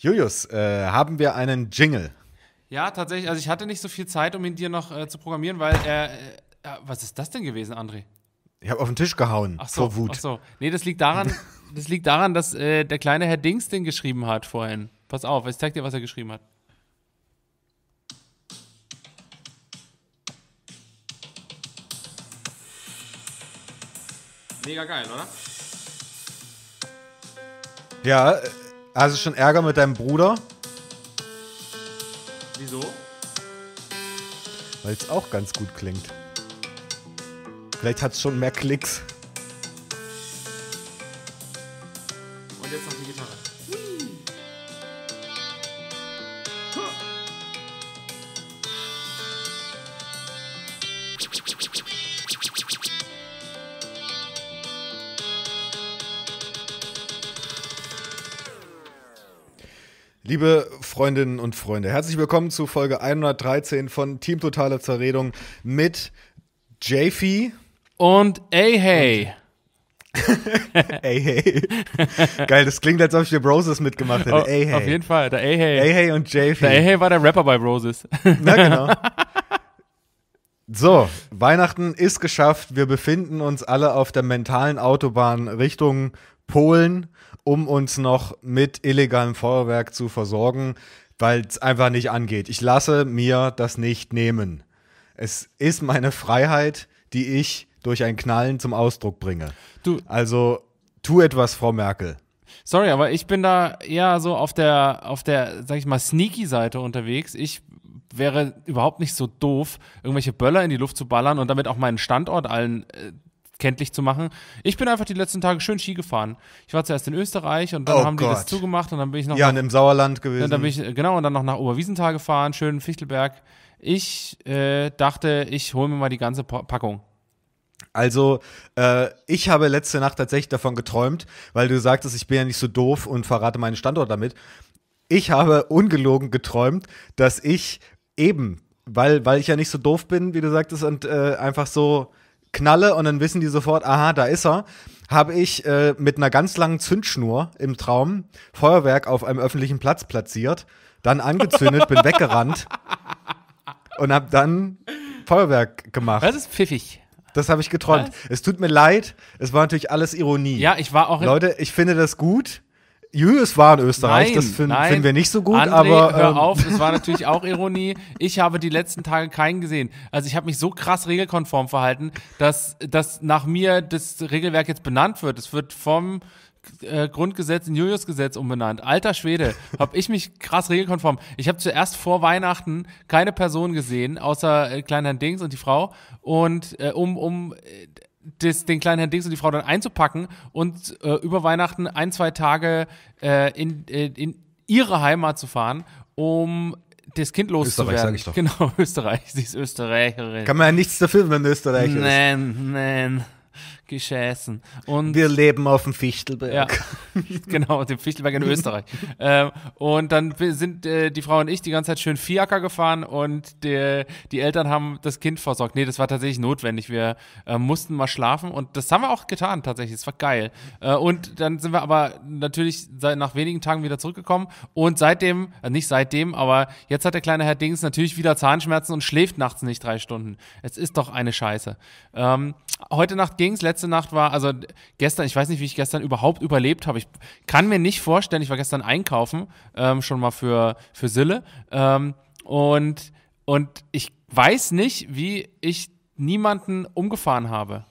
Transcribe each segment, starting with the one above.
Julius, äh, haben wir einen Jingle? Ja, tatsächlich. Also ich hatte nicht so viel Zeit, um ihn dir noch äh, zu programmieren, weil er. Äh, äh was ist das denn gewesen, André? Ich habe auf den Tisch gehauen ach so, vor Wut. Ach so. Nee, das liegt daran, das liegt daran dass äh, der kleine Herr Dings den geschrieben hat vorhin. Pass auf, ich zeig dir, was er geschrieben hat. Mega geil, oder? Ja, äh, Hast du schon Ärger mit deinem Bruder? Wieso? Weil es auch ganz gut klingt. Vielleicht hat es schon mehr Klicks. Liebe Freundinnen und Freunde, herzlich willkommen zu Folge 113 von Team Totale Zerredung mit JFI und Hey Hey. Ey, hey. Geil, das klingt, als ob ich für Broses mitgemacht hätte. Oh, Ey, Auf jeden Fall, der Ey, hey. Ey, hey und JF. Der Ey, hey war der Rapper bei Broses. Na genau. So, Weihnachten ist geschafft. Wir befinden uns alle auf der mentalen Autobahn Richtung Polen, um uns noch mit illegalem Feuerwerk zu versorgen, weil es einfach nicht angeht. Ich lasse mir das nicht nehmen. Es ist meine Freiheit, die ich durch ein Knallen zum Ausdruck bringe. Du. Also tu etwas, Frau Merkel. Sorry, aber ich bin da eher so auf der, auf der, sag ich mal, sneaky-Seite unterwegs. Ich wäre überhaupt nicht so doof, irgendwelche Böller in die Luft zu ballern und damit auch meinen Standort allen äh, kenntlich zu machen. Ich bin einfach die letzten Tage schön Ski gefahren. Ich war zuerst in Österreich und dann oh haben Gott. die das zugemacht und dann bin ich noch. Ja, nach, und im Sauerland gewesen. Dann bin ich, genau, und dann noch nach Oberwiesenthal gefahren, schön Fichtelberg. Ich äh, dachte, ich hole mir mal die ganze Packung. Also, äh, ich habe letzte Nacht tatsächlich davon geträumt, weil du sagtest, ich bin ja nicht so doof und verrate meinen Standort damit. Ich habe ungelogen geträumt, dass ich eben, weil, weil ich ja nicht so doof bin, wie du sagtest, und äh, einfach so knalle und dann wissen die sofort, aha, da ist er, habe ich äh, mit einer ganz langen Zündschnur im Traum Feuerwerk auf einem öffentlichen Platz platziert, dann angezündet, bin weggerannt und habe dann Feuerwerk gemacht. Das ist pfiffig. Das habe ich geträumt. Was? Es tut mir leid, es war natürlich alles Ironie. Ja, ich war auch. Leute, ich finde das gut. Jö, war in Österreich, nein, das finden wir nicht so gut, André, aber. Ähm, hör auf, das war natürlich auch Ironie. Ich habe die letzten Tage keinen gesehen. Also ich habe mich so krass regelkonform verhalten, dass, dass nach mir das Regelwerk jetzt benannt wird. Es wird vom äh, Grundgesetz in Julius Gesetz umbenannt. Alter Schwede, habe ich mich krass regelkonform. Ich habe zuerst vor Weihnachten keine Person gesehen, außer äh, Kleinherrn Dings und die Frau. Und äh, um, um äh, des, den kleinen Herrn Dings und die Frau dann einzupacken und äh, über Weihnachten ein, zwei Tage äh, in, äh, in ihre Heimat zu fahren, um das Kind loszuwerden. Österreich, sag ich doch. Genau, Österreich. Sie ist Österreicherin. Kann man ja nichts dafür, wenn man Österreicher ist. Nein, nein gescheißen. Und wir leben auf dem Fichtelberg. Ja, genau, dem Fichtelberg in Österreich. ähm, und dann sind äh, die Frau und ich die ganze Zeit schön Fiaker gefahren und die, die Eltern haben das Kind versorgt. Nee, das war tatsächlich notwendig. Wir äh, mussten mal schlafen und das haben wir auch getan tatsächlich. Es war geil. Äh, und dann sind wir aber natürlich seit, nach wenigen Tagen wieder zurückgekommen und seitdem, äh, nicht seitdem, aber jetzt hat der kleine Herr Dings natürlich wieder Zahnschmerzen und schläft nachts nicht drei Stunden. Es ist doch eine Scheiße. Ähm, Heute Nacht ging es, letzte Nacht war, also gestern, ich weiß nicht, wie ich gestern überhaupt überlebt habe. Ich kann mir nicht vorstellen, ich war gestern einkaufen, ähm, schon mal für, für Sille. Ähm, und, und ich weiß nicht, wie ich niemanden umgefahren habe.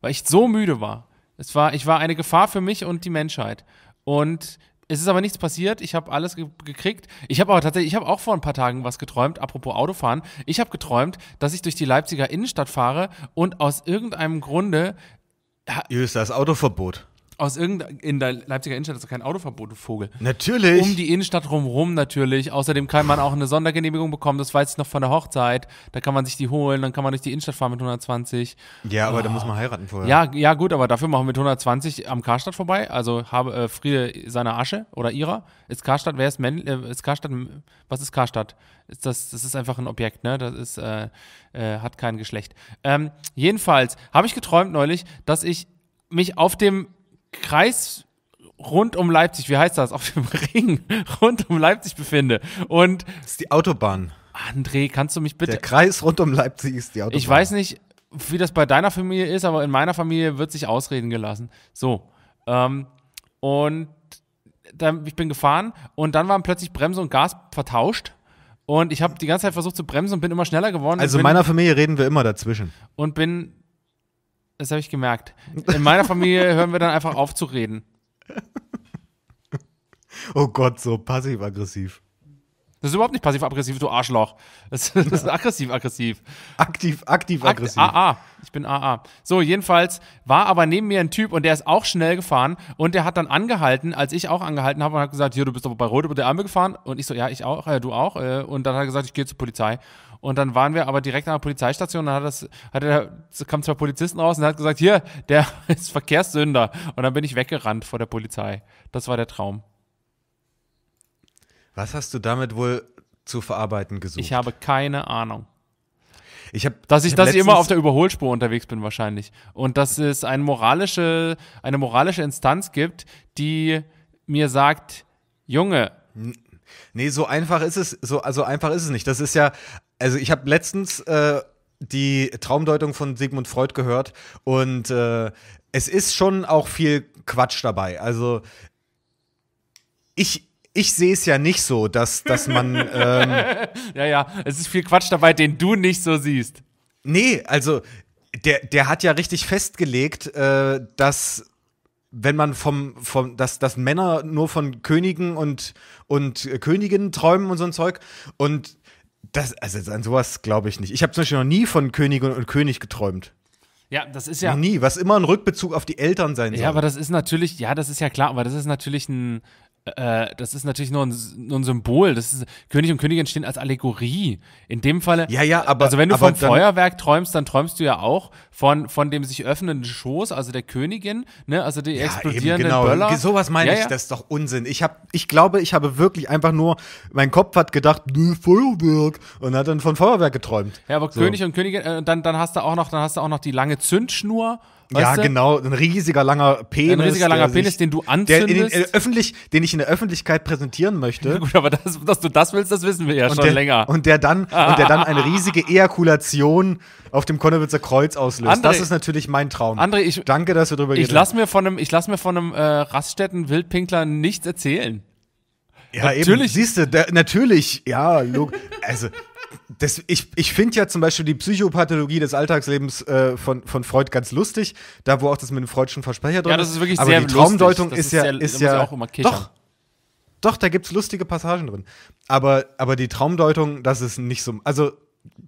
Weil ich so müde war. Es war, ich war eine Gefahr für mich und die Menschheit. Und es ist aber nichts passiert. Ich habe alles ge gekriegt. Ich habe aber tatsächlich, ich habe auch vor ein paar Tagen was geträumt. Apropos Autofahren, ich habe geträumt, dass ich durch die Leipziger Innenstadt fahre und aus irgendeinem Grunde ist das Autoverbot aus irgendein, in der Leipziger Innenstadt ist doch kein Autoverbot, du Vogel. Natürlich. Um die Innenstadt rumrum natürlich. Außerdem kann man auch eine Sondergenehmigung bekommen, das weiß ich noch von der Hochzeit. Da kann man sich die holen, dann kann man durch die Innenstadt fahren mit 120. Ja, aber oh. da muss man heiraten vorher. Ja, ja, gut, aber dafür machen wir mit 120 am Karstadt vorbei. Also habe äh, Friede seiner Asche oder ihrer. Ist Karstadt, wer ist Männ, äh, ist Karstadt, was ist Karstadt? Ist das, das ist einfach ein Objekt, ne? Das ist, äh, äh, hat kein Geschlecht. Ähm, jedenfalls habe ich geträumt neulich, dass ich mich auf dem Kreis rund um Leipzig, wie heißt das, auf dem Ring rund um Leipzig befinde. Und das ist die Autobahn. André, kannst du mich bitte. Der Kreis rund um Leipzig ist die Autobahn. Ich weiß nicht, wie das bei deiner Familie ist, aber in meiner Familie wird sich ausreden gelassen. So. Ähm, und dann, ich bin gefahren und dann waren plötzlich Bremse und Gas vertauscht. Und ich habe die ganze Zeit versucht zu bremsen und bin immer schneller geworden. Also in meiner Familie reden wir immer dazwischen. Und bin das habe ich gemerkt. In meiner Familie hören wir dann einfach auf zu reden. Oh Gott, so passiv-aggressiv. Das ist überhaupt nicht passiv-aggressiv, du Arschloch. Das, ist aggressiv-aggressiv. Aktiv, aktiv-aggressiv. Akt, AA. Ich bin AA. So, jedenfalls war aber neben mir ein Typ und der ist auch schnell gefahren und der hat dann angehalten, als ich auch angehalten habe und hat gesagt, hier, du bist aber bei Rot über der Arme gefahren. Und ich so, ja, ich auch, ja, äh, du auch. Äh. Und dann hat er gesagt, ich gehe zur Polizei. Und dann waren wir aber direkt an der Polizeistation. Dann hat das, hat er, kam zwei Polizisten raus und hat gesagt, hier, der ist Verkehrssünder. Und dann bin ich weggerannt vor der Polizei. Das war der Traum. Was hast du damit wohl zu verarbeiten gesucht? Ich habe keine Ahnung. Ich hab, dass ich, ich hab dass ich immer auf der Überholspur unterwegs bin wahrscheinlich und dass es eine moralische eine moralische Instanz gibt, die mir sagt, Junge, Nee, so einfach ist es so also einfach ist es nicht. Das ist ja also ich habe letztens äh, die Traumdeutung von Sigmund Freud gehört und äh, es ist schon auch viel Quatsch dabei. Also ich, ich sehe es ja nicht so, dass, dass man. Ähm, ja, ja, es ist viel Quatsch dabei, den du nicht so siehst. Nee, also der, der hat ja richtig festgelegt, äh, dass wenn man vom, vom dass, dass Männer nur von Königen und, und Königinnen träumen und so ein Zeug und das, also an sowas glaube ich nicht. Ich habe zum Beispiel noch nie von Königin und König geträumt. Ja, das ist ja. Noch nie, was immer ein Rückbezug auf die Eltern sein soll. Ja, aber das ist natürlich, ja, das ist ja klar, aber das ist natürlich ein, äh, das ist natürlich nur ein, nur ein Symbol. Das ist, König und Königin stehen als Allegorie. In dem Falle. Ja, ja, aber. Also wenn du vom Feuerwerk träumst, dann träumst du ja auch von, von dem sich öffnenden Schoß, also der Königin, ne, also die ja, explodierenden eben genau. Böller. Sowas meine ja, ich, ja. das ist doch Unsinn. Ich hab, ich glaube, ich habe wirklich einfach nur, mein Kopf hat gedacht, nö, Feuerwerk und hat dann von Feuerwerk geträumt. Ja, aber so. König und Königin, äh, dann, dann hast du auch noch, dann hast du auch noch die lange Zündschnur ja, du? genau, ein riesiger langer Penis. Ein riesiger langer Penis, sich, den du äh, anzündest. Der den, öffentlich, den ich in der Öffentlichkeit präsentieren möchte. Gut, aber das, dass du das willst, das wissen wir ja und schon der, länger. Und der dann, und der dann eine riesige Ejakulation auf dem Konnewitzer Kreuz auslöst. André, das ist natürlich mein Traum. André, ich danke, dass wir darüber reden. Ich lass mir von einem, ich lass mir von einem äh, Raststätten Wildpinkler nichts erzählen. Ja, natürlich. Siehst du, natürlich, ja, also das, ich ich finde ja zum Beispiel die Psychopathologie des Alltagslebens äh, von, von Freud ganz lustig, da wo auch das mit dem Freudschen Versprecher drin ist. Ja, das ist wirklich Aber sehr die Traumdeutung ist, ist, ja, sehr, ist ja, auch immer kichern. doch, doch, da es lustige Passagen drin. Aber, aber die Traumdeutung, das ist nicht so. Also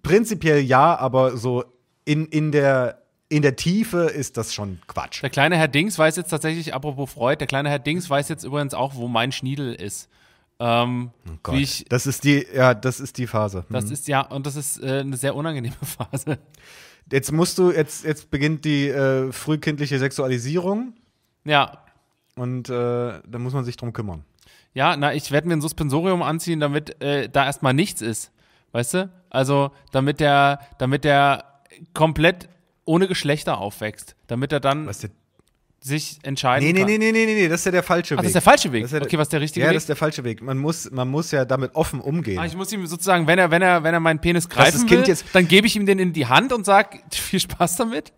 prinzipiell ja, aber so in, in der in der Tiefe ist das schon Quatsch. Der kleine Herr Dings weiß jetzt tatsächlich, apropos Freud, der kleine Herr Dings weiß jetzt übrigens auch, wo mein Schniedel ist. Ähm, oh ich, das ist die, ja, das ist die Phase. Das mhm. ist ja, und das ist äh, eine sehr unangenehme Phase. Jetzt musst du, jetzt, jetzt beginnt die äh, frühkindliche Sexualisierung. Ja. Und äh, da muss man sich drum kümmern. Ja, na, ich werde mir ein Suspensorium anziehen, damit äh, da erstmal nichts ist. Weißt du? Also, damit der, damit der komplett ohne Geschlechter aufwächst. Damit er dann. Weißt du, sich entscheiden nee, nee, kann. Nee, nee, nee, nee, nee, das ist ja der falsche Ach, Weg. das ist der falsche Weg. Ja okay, was ist der richtige ja, Weg? Ja, das ist der falsche Weg. Man muss, man muss ja damit offen umgehen. Ah, ich muss ihm sozusagen, wenn er, wenn er, wenn er meinen Penis greifen will, dann gebe ich ihm den in die Hand und sage, viel Spaß damit.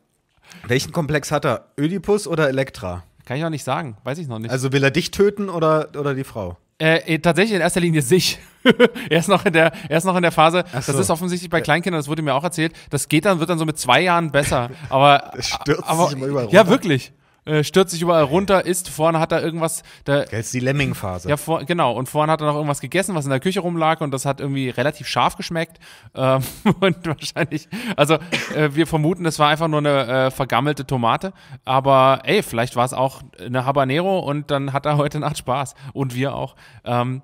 Welchen Komplex hat er? Ödipus oder Elektra? Kann ich auch nicht sagen, weiß ich noch nicht. Also will er dich töten oder, oder die Frau? Äh, äh tatsächlich in erster Linie sich. er, ist noch in der, er ist noch in der Phase, so. das ist offensichtlich bei Kleinkindern, das wurde mir auch erzählt, das geht dann, wird dann so mit zwei Jahren besser. Aber, das stürzt aber, sich immer überall Ja, wirklich. Äh, stürzt sich überall runter, isst, vorne hat er irgendwas. Da, das ist die Lemming-Phase. Ja, vor, genau. Und vorne hat er noch irgendwas gegessen, was in der Küche rumlag und das hat irgendwie relativ scharf geschmeckt. Ähm, und wahrscheinlich, also äh, wir vermuten, es war einfach nur eine äh, vergammelte Tomate. Aber ey, vielleicht war es auch eine Habanero und dann hat er heute Nacht Spaß. Und wir auch. Ähm,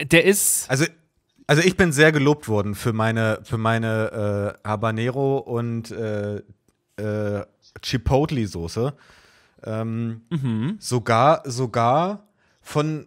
der ist. Also also ich bin sehr gelobt worden für meine, für meine äh, Habanero und äh, äh, Chipotle-Soße. Ähm, mhm. Sogar, sogar von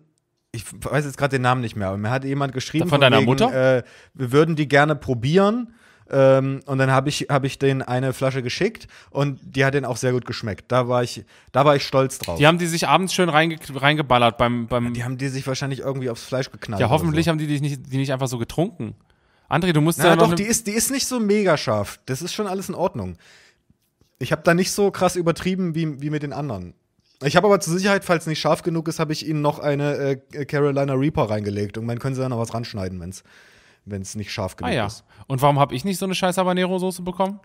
ich weiß jetzt gerade den Namen nicht mehr, aber mir hat jemand geschrieben von, von deiner wegen, Mutter, äh, wir würden die gerne probieren. Ähm, und dann habe ich, hab ich denen eine Flasche geschickt und die hat denen auch sehr gut geschmeckt. Da war ich, da war ich stolz drauf. Die haben die sich abends schön reinge reingeballert beim, beim. Ja, die haben die sich wahrscheinlich irgendwie aufs Fleisch geknallt. Ja, hoffentlich so. haben die, die, nicht, die nicht einfach so getrunken. André, du musst Na, ja. Doch, die ist, die ist nicht so mega scharf. Das ist schon alles in Ordnung. Ich habe da nicht so krass übertrieben wie, wie mit den anderen. Ich habe aber zur Sicherheit, falls nicht scharf genug ist, habe ich ihnen noch eine äh, Carolina Reaper reingelegt. Und man können sie dann noch was ranschneiden, wenn es wenn's nicht scharf genug ah, ja. ist. Und warum habe ich nicht so eine scheiß Habanero-Soße bekommen?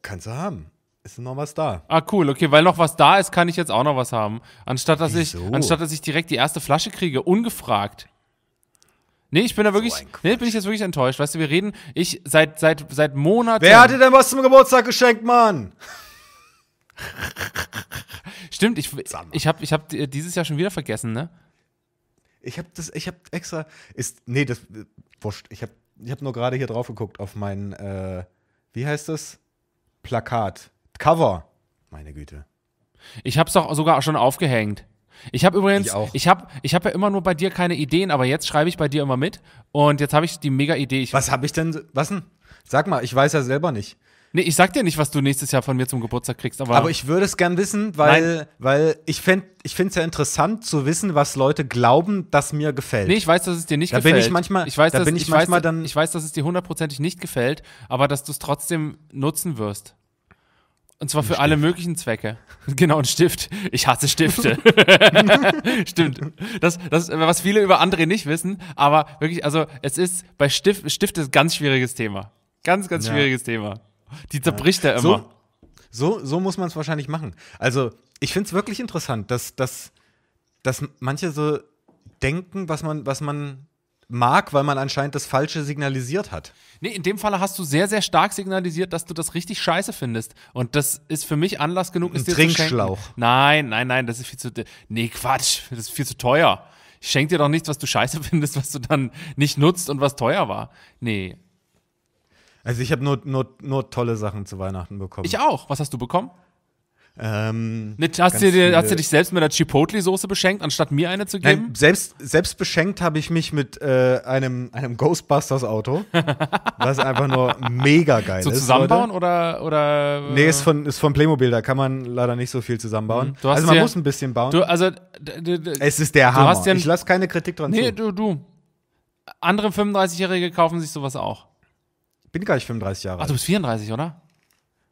Kannst du haben. Ist noch was da. Ah, cool. Okay, weil noch was da ist, kann ich jetzt auch noch was haben. Anstatt dass, ich, anstatt, dass ich direkt die erste Flasche kriege, ungefragt. Nee, ich bin da wirklich, so nee, bin ich jetzt wirklich enttäuscht. Weißt du, wir reden, ich seit, seit, seit Monaten. Wer hat dir denn was zum Geburtstag geschenkt, Mann? Stimmt, ich, ich habe ich hab dieses Jahr schon wieder vergessen, ne? Ich habe das, ich habe extra, ist, nee, das, wurscht, ich habe ich hab nur gerade hier drauf geguckt auf mein, äh, wie heißt das? Plakat, Cover, meine Güte. Ich hab's doch sogar schon aufgehängt. Ich habe übrigens, ich, ich habe ich hab ja immer nur bei dir keine Ideen, aber jetzt schreibe ich bei dir immer mit und jetzt habe ich die mega Idee. was habe ich denn, was denn? Sag mal, ich weiß ja selber nicht. Nee, ich sag dir nicht, was du nächstes Jahr von mir zum Geburtstag kriegst, aber. Aber ich würde es gern wissen, weil, weil ich finde ich finde ja interessant zu wissen, was Leute glauben, dass mir gefällt. Nee, ich weiß, dass es dir nicht da gefällt. Bin ich manchmal, ich weiß, da dass, bin ich, ich manchmal weiß, dann. Ich weiß, dass es dir hundertprozentig nicht gefällt, aber dass du es trotzdem nutzen wirst. Und zwar für alle möglichen Zwecke. Genau, ein Stift. Ich hasse Stifte. Stimmt. Das, das, was viele über André nicht wissen, aber wirklich, also es ist bei Stift, Stift ist ein ganz schwieriges Thema. Ganz, ganz ja. schwieriges Thema. Die zerbricht ja. er immer. So, so, so muss man es wahrscheinlich machen. Also, ich finde es wirklich interessant, dass, dass, dass manche so denken, was man, was man mag, weil man anscheinend das Falsche signalisiert hat. Nee, in dem Falle hast du sehr, sehr stark signalisiert, dass du das richtig scheiße findest. Und das ist für mich Anlass genug, es dir Trinkschlauch. zu Nein, nein, nein, das ist viel zu. Nee, Quatsch, das ist viel zu teuer. Ich schenk dir doch nichts, was du scheiße findest, was du dann nicht nutzt und was teuer war. Nee. Also ich habe nur, nur, nur tolle Sachen zu Weihnachten bekommen. Ich auch. Was hast du bekommen? Ähm, ne, hast, du dir, hast, du dich selbst mit einer Chipotle-Soße beschenkt, anstatt mir eine zu geben? Nein, selbst, selbst beschenkt habe ich mich mit äh, einem, einem Ghostbusters-Auto, was einfach nur mega geil so ist. zusammenbauen oder, oder? Nee, ist äh? von, ist von Playmobil, da kann man leider nicht so viel zusammenbauen. Mhm. also man ja, muss ein bisschen bauen. Du, also, es ist der Hammer. Ja ich lasse keine Kritik dran nee, zu. Nee, du, du. Andere 35-Jährige kaufen sich sowas auch. Bin gar nicht 35 Jahre ah, alt. Ach, du bist 34, oder?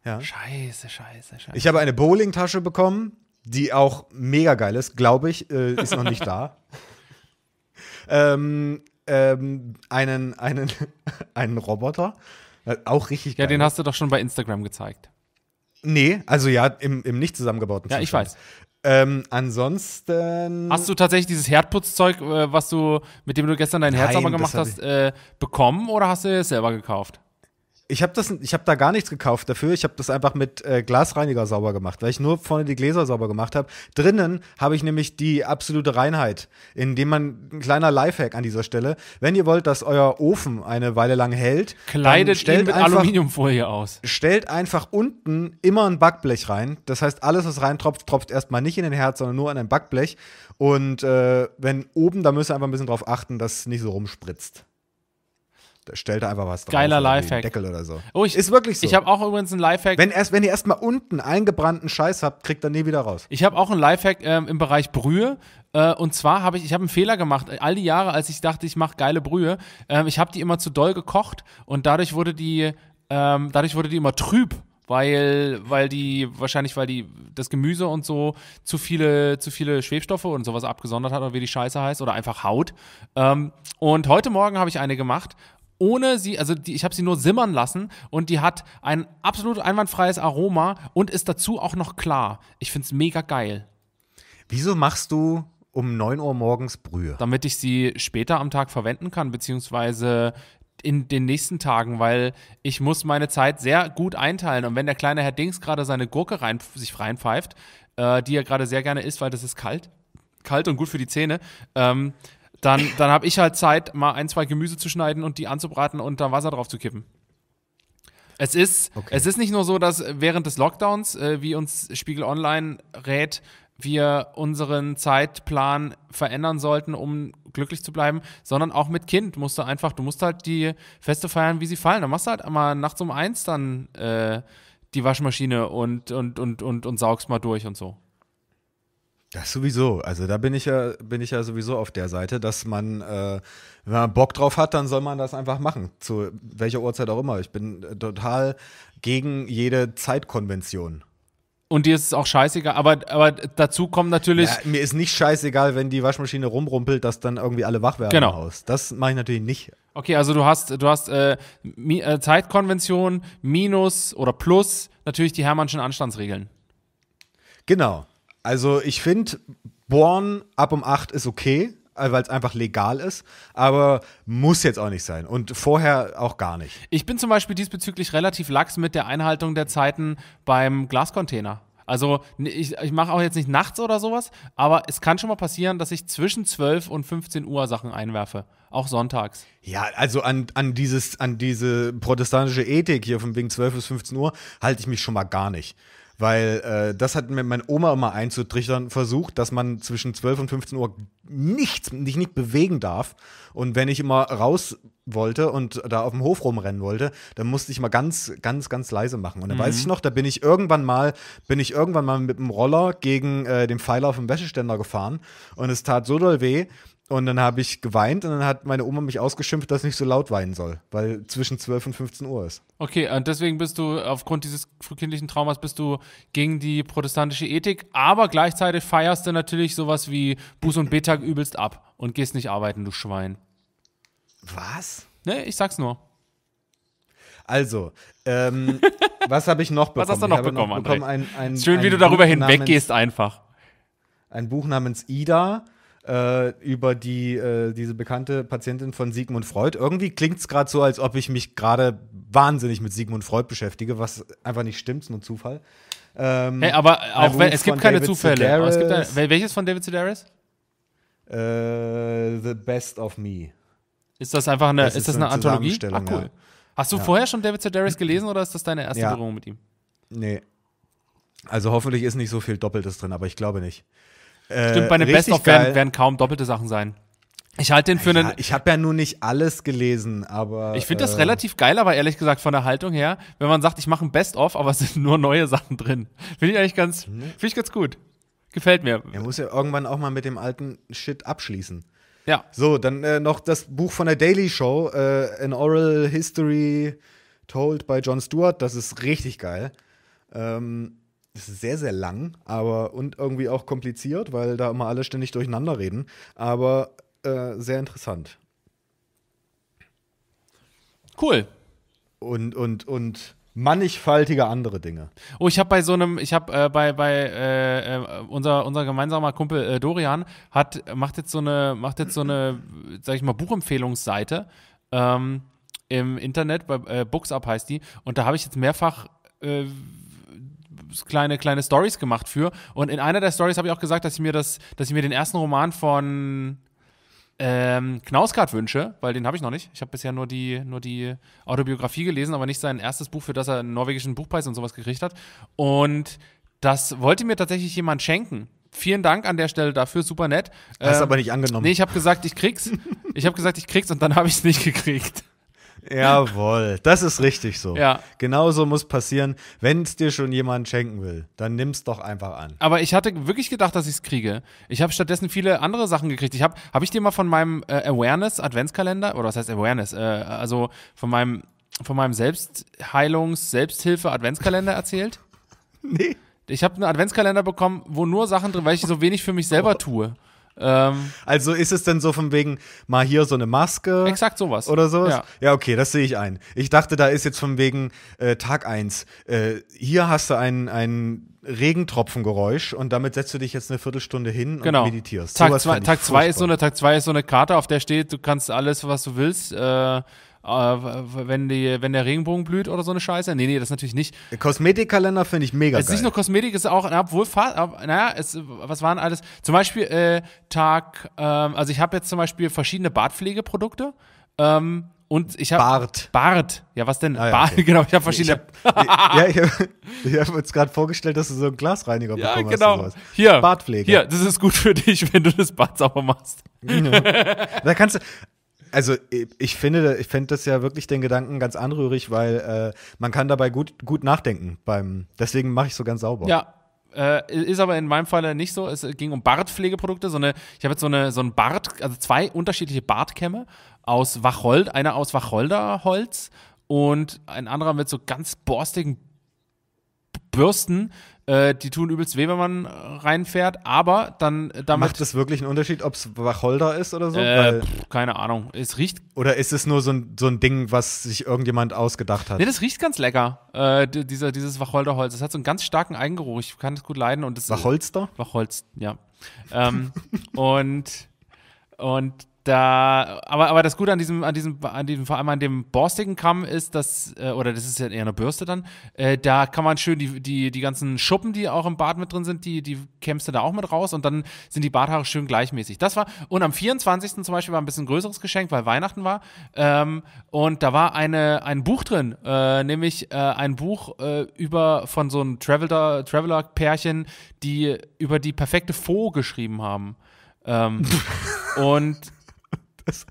Ja. Scheiße, scheiße, scheiße. Ich habe eine Bowling-Tasche bekommen, die auch mega geil ist, glaube ich. Äh, ist noch nicht da. ähm, ähm, einen, einen, einen Roboter. Äh, auch richtig geil. Ja, den hast du doch schon bei Instagram gezeigt. Nee, also ja, im, im nicht zusammengebauten Ja, ich weiß. Ähm, ansonsten. Hast du tatsächlich dieses Herdputzzeug, äh, was du, mit dem du gestern dein Herz aber gemacht hast, äh, bekommen oder hast du es selber gekauft? Ich habe hab da gar nichts gekauft dafür. Ich habe das einfach mit äh, Glasreiniger sauber gemacht, weil ich nur vorne die Gläser sauber gemacht habe. Drinnen habe ich nämlich die absolute Reinheit, indem man ein kleiner Lifehack an dieser Stelle. Wenn ihr wollt, dass euer Ofen eine Weile lang hält, kleidet stellt ihn mit einfach, Aluminiumfolie aus. Stellt einfach unten immer ein Backblech rein. Das heißt, alles, was reintropft, tropft erstmal nicht in den Herd, sondern nur an ein Backblech. Und äh, wenn oben, da müsst ihr einfach ein bisschen drauf achten, dass es nicht so rumspritzt stellt da einfach was drauf. Geiler Lifehack. Deckel oder so. Oh, ich, ist wirklich so. Ich habe auch übrigens einen Lifehack. Wenn, erst, wenn ihr erstmal unten eingebrannten Scheiß habt, kriegt ihr nie wieder raus. Ich habe auch einen Lifehack äh, im Bereich Brühe. Äh, und zwar habe ich, ich habe einen Fehler gemacht. Äh, all die Jahre, als ich dachte, ich mache geile Brühe, äh, ich habe die immer zu doll gekocht und dadurch wurde die, ähm, dadurch wurde die immer trüb weil, weil die, wahrscheinlich, weil die das Gemüse und so zu viele, zu viele Schwebstoffe und sowas abgesondert hat oder wie die Scheiße heißt oder einfach Haut. Ähm, und heute Morgen habe ich eine gemacht ohne sie, also die, ich habe sie nur simmern lassen und die hat ein absolut einwandfreies Aroma und ist dazu auch noch klar. Ich finde es mega geil. Wieso machst du um 9 Uhr morgens Brühe? Damit ich sie später am Tag verwenden kann, beziehungsweise in den nächsten Tagen, weil ich muss meine Zeit sehr gut einteilen. Und wenn der kleine Herr Dings gerade seine Gurke rein, sich reinpfeift, äh, die er gerade sehr gerne isst, weil das ist kalt, kalt und gut für die Zähne, ähm, dann, dann habe ich halt Zeit, mal ein, zwei Gemüse zu schneiden und die anzubraten und da Wasser drauf zu kippen. Es ist, okay. es ist nicht nur so, dass während des Lockdowns, äh, wie uns Spiegel Online rät, wir unseren Zeitplan verändern sollten, um glücklich zu bleiben, sondern auch mit Kind musst du einfach, du musst halt die Feste feiern, wie sie fallen. Dann machst du halt mal nachts um eins dann äh, die Waschmaschine und, und, und, und, und saugst mal durch und so. Das sowieso. Also da bin ich ja, bin ich ja sowieso auf der Seite, dass man, äh, wenn man Bock drauf hat, dann soll man das einfach machen. Zu welcher Uhrzeit auch immer. Ich bin äh, total gegen jede Zeitkonvention. Und dir ist es auch scheißegal, aber, aber dazu kommt natürlich. Ja, mir ist nicht scheißegal, wenn die Waschmaschine rumrumpelt, dass dann irgendwie alle wach werden genau. im Haus. Das mache ich natürlich nicht. Okay, also du hast, du hast äh, äh Zeitkonvention minus oder plus natürlich die Hermannschen Anstandsregeln. Genau. Also ich finde, Born ab um 8 ist okay, äh, weil es einfach legal ist, aber muss jetzt auch nicht sein und vorher auch gar nicht. Ich bin zum Beispiel diesbezüglich relativ lax mit der Einhaltung der Zeiten beim Glascontainer. Also ich, ich mache auch jetzt nicht nachts oder sowas, aber es kann schon mal passieren, dass ich zwischen 12 und 15 Uhr Sachen einwerfe. Auch sonntags. Ja, also an, an, dieses, an diese protestantische Ethik hier von wegen 12 bis 15 Uhr halte ich mich schon mal gar nicht. Weil äh, das hat mir meine Oma immer einzutrichtern versucht, dass man zwischen 12 und 15 Uhr nichts, nicht, nicht bewegen darf. Und wenn ich immer raus wollte und da auf dem Hof rumrennen wollte, dann musste ich mal ganz, ganz, ganz leise machen. Und dann mhm. weiß ich noch, da bin ich irgendwann mal, bin ich irgendwann mal mit dem Roller gegen äh, den Pfeiler auf dem Wäscheständer gefahren und es tat so doll weh, und dann habe ich geweint und dann hat meine Oma mich ausgeschimpft, dass ich nicht so laut weinen soll, weil zwischen 12 und 15 Uhr ist. Okay, und deswegen bist du aufgrund dieses frühkindlichen Traumas bist du gegen die protestantische Ethik, aber gleichzeitig feierst du natürlich sowas wie Buß und Betag übelst ab und gehst nicht arbeiten, du Schwein. Was? Ne, ich sag's nur. Also, ähm, was habe ich noch bekommen? Was hast du noch bekommen, noch bekommen, Ein, ein, Schön, ein wie du darüber hinweggehst einfach. Ein Buch namens Ida äh, über die, äh, diese bekannte Patientin von Sigmund Freud. Irgendwie klingt es gerade so, als ob ich mich gerade wahnsinnig mit Sigmund Freud beschäftige, was einfach nicht stimmt, ist nur Zufall. Ähm, hey, aber auch wenn, es gibt keine David Zufälle. Aber es gibt ein, welches von David Sedaris? Äh, The Best of Me. Ist das einfach eine, das ist, ist das eine, eine Anthologie? Ah, cool. Ja. Hast du ja. vorher schon David Sedaris gelesen oder ist das deine erste ja. Berührung mit ihm? Nee. Also hoffentlich ist nicht so viel Doppeltes drin, aber ich glaube nicht. Äh, Stimmt, bei einem Best-of werden, werden kaum doppelte Sachen sein. Ich halte den für ah einen. Ja, ich habe ja nur nicht alles gelesen, aber. Ich finde das äh, relativ geil, aber ehrlich gesagt von der Haltung her, wenn man sagt, ich mache ein Best-of, aber es sind nur neue Sachen drin. Finde ich eigentlich ganz, mhm. finde ich ganz gut. Gefällt mir. Er muss ja irgendwann auch mal mit dem alten Shit abschließen. Ja. So, dann äh, noch das Buch von der Daily Show, äh, An Oral History Told by Jon Stewart. Das ist richtig geil. Ähm, das ist sehr, sehr lang, aber und irgendwie auch kompliziert, weil da immer alle ständig durcheinander reden. Aber äh, sehr interessant. Cool. Und, und, und mannigfaltige andere Dinge. Oh, ich habe bei so einem, ich habe äh, bei, bei äh, äh, unser, unser gemeinsamer Kumpel äh, Dorian hat, macht jetzt so eine, macht jetzt so eine, sag ich mal, Buchempfehlungsseite ähm, im Internet, bei äh, Books Up heißt die, und da habe ich jetzt mehrfach äh, kleine, kleine Stories gemacht für. Und in einer der Stories habe ich auch gesagt, dass ich mir das, dass ich mir den ersten Roman von ähm, Knausgard wünsche, weil den habe ich noch nicht. Ich habe bisher nur die, nur die Autobiografie gelesen, aber nicht sein erstes Buch, für das er einen norwegischen Buchpreis und sowas gekriegt hat. Und das wollte mir tatsächlich jemand schenken. Vielen Dank an der Stelle dafür, super nett. Hast ähm, aber nicht angenommen. Nee, ich habe gesagt, ich krieg's. ich habe gesagt, ich krieg's und dann habe ich es nicht gekriegt. Jawohl, das ist richtig so. Ja. Genauso muss passieren, wenn es dir schon jemand schenken will, dann nimm es doch einfach an. Aber ich hatte wirklich gedacht, dass ich es kriege. Ich habe stattdessen viele andere Sachen gekriegt. Ich habe habe ich dir mal von meinem äh, Awareness Adventskalender oder was heißt Awareness, äh, also von meinem von meinem Selbstheilungs Selbsthilfe Adventskalender erzählt? nee. Ich habe einen Adventskalender bekommen, wo nur Sachen drin, weil ich so wenig für mich selber oh. tue. Ähm, also ist es denn so von wegen, mal hier so eine Maske? Exakt sowas. Oder sowas? Ja, ja okay, das sehe ich ein. Ich dachte, da ist jetzt von wegen äh, Tag 1. Äh, hier hast du ein, ein Regentropfengeräusch und damit setzt du dich jetzt eine Viertelstunde hin und genau. meditierst. Tag 2 ist, so eine, Tag zwei ist so eine Karte, auf der steht, du kannst alles, was du willst. Äh, äh, wenn, die, wenn der Regenbogen blüht oder so eine Scheiße. Nee, nee, das natürlich nicht. Kosmetikkalender finde ich mega. Es ist geil. nicht nur Kosmetik, es ist auch, obwohl, naja, es, was waren alles? Zum Beispiel äh, Tag, äh, also ich habe jetzt zum Beispiel verschiedene Bartpflegeprodukte. Ähm, und ich habe Bart. Bart. Ja, was denn? Ah, ja, Bart, okay. genau, ich habe verschiedene. Ich hab, ja, ich habe hab uns gerade vorgestellt, dass du so einen Glasreiniger ja, bekommen genau. hast. Sowas. Hier. Bartpflege. Hier, das ist gut für dich, wenn du das Bart sauber machst. Ja. Mhm. da kannst du, also ich finde, ich finde das ja wirklich den Gedanken ganz anrührig, weil äh, man kann dabei gut, gut nachdenken. Beim, deswegen mache ich so ganz sauber. Ja. Äh, ist aber in meinem Fall nicht so. Es äh, ging um Bartpflegeprodukte. So eine, ich habe jetzt so, eine, so einen Bart, also zwei unterschiedliche Bartkämme aus Wachold, einer aus Wacholderholz und ein anderer mit so ganz borstigen Bürsten äh, die tun übelst weh, wenn man reinfährt, aber dann äh, damit. Macht das wirklich einen Unterschied, ob es Wacholder ist oder so? Äh, pff, keine Ahnung. Es riecht. Oder ist es nur so ein, so ein Ding, was sich irgendjemand ausgedacht hat? Nee, das riecht ganz lecker, äh, dieser, dieses Wacholderholz. Das hat so einen ganz starken Eigengeruch. Ich kann es gut leiden. Und das, Wacholster? Wacholz, ja. ähm, und. Und da, aber, aber das Gute an diesem, an diesem, an diesem, vor allem an dem borstigen Kamm ist, dass, äh, oder das ist ja eher eine Bürste dann, äh, da kann man schön die, die, die ganzen Schuppen, die auch im Bart mit drin sind, die, die kämmst du da auch mit raus und dann sind die Barthaare schön gleichmäßig. Das war, und am 24. zum Beispiel war ein bisschen größeres Geschenk, weil Weihnachten war, ähm, und da war eine, ein Buch drin, äh, nämlich äh, ein Buch äh, über, von so einem Traveler, Traveler-Pärchen, die über die perfekte Faux geschrieben haben. Ähm, und das,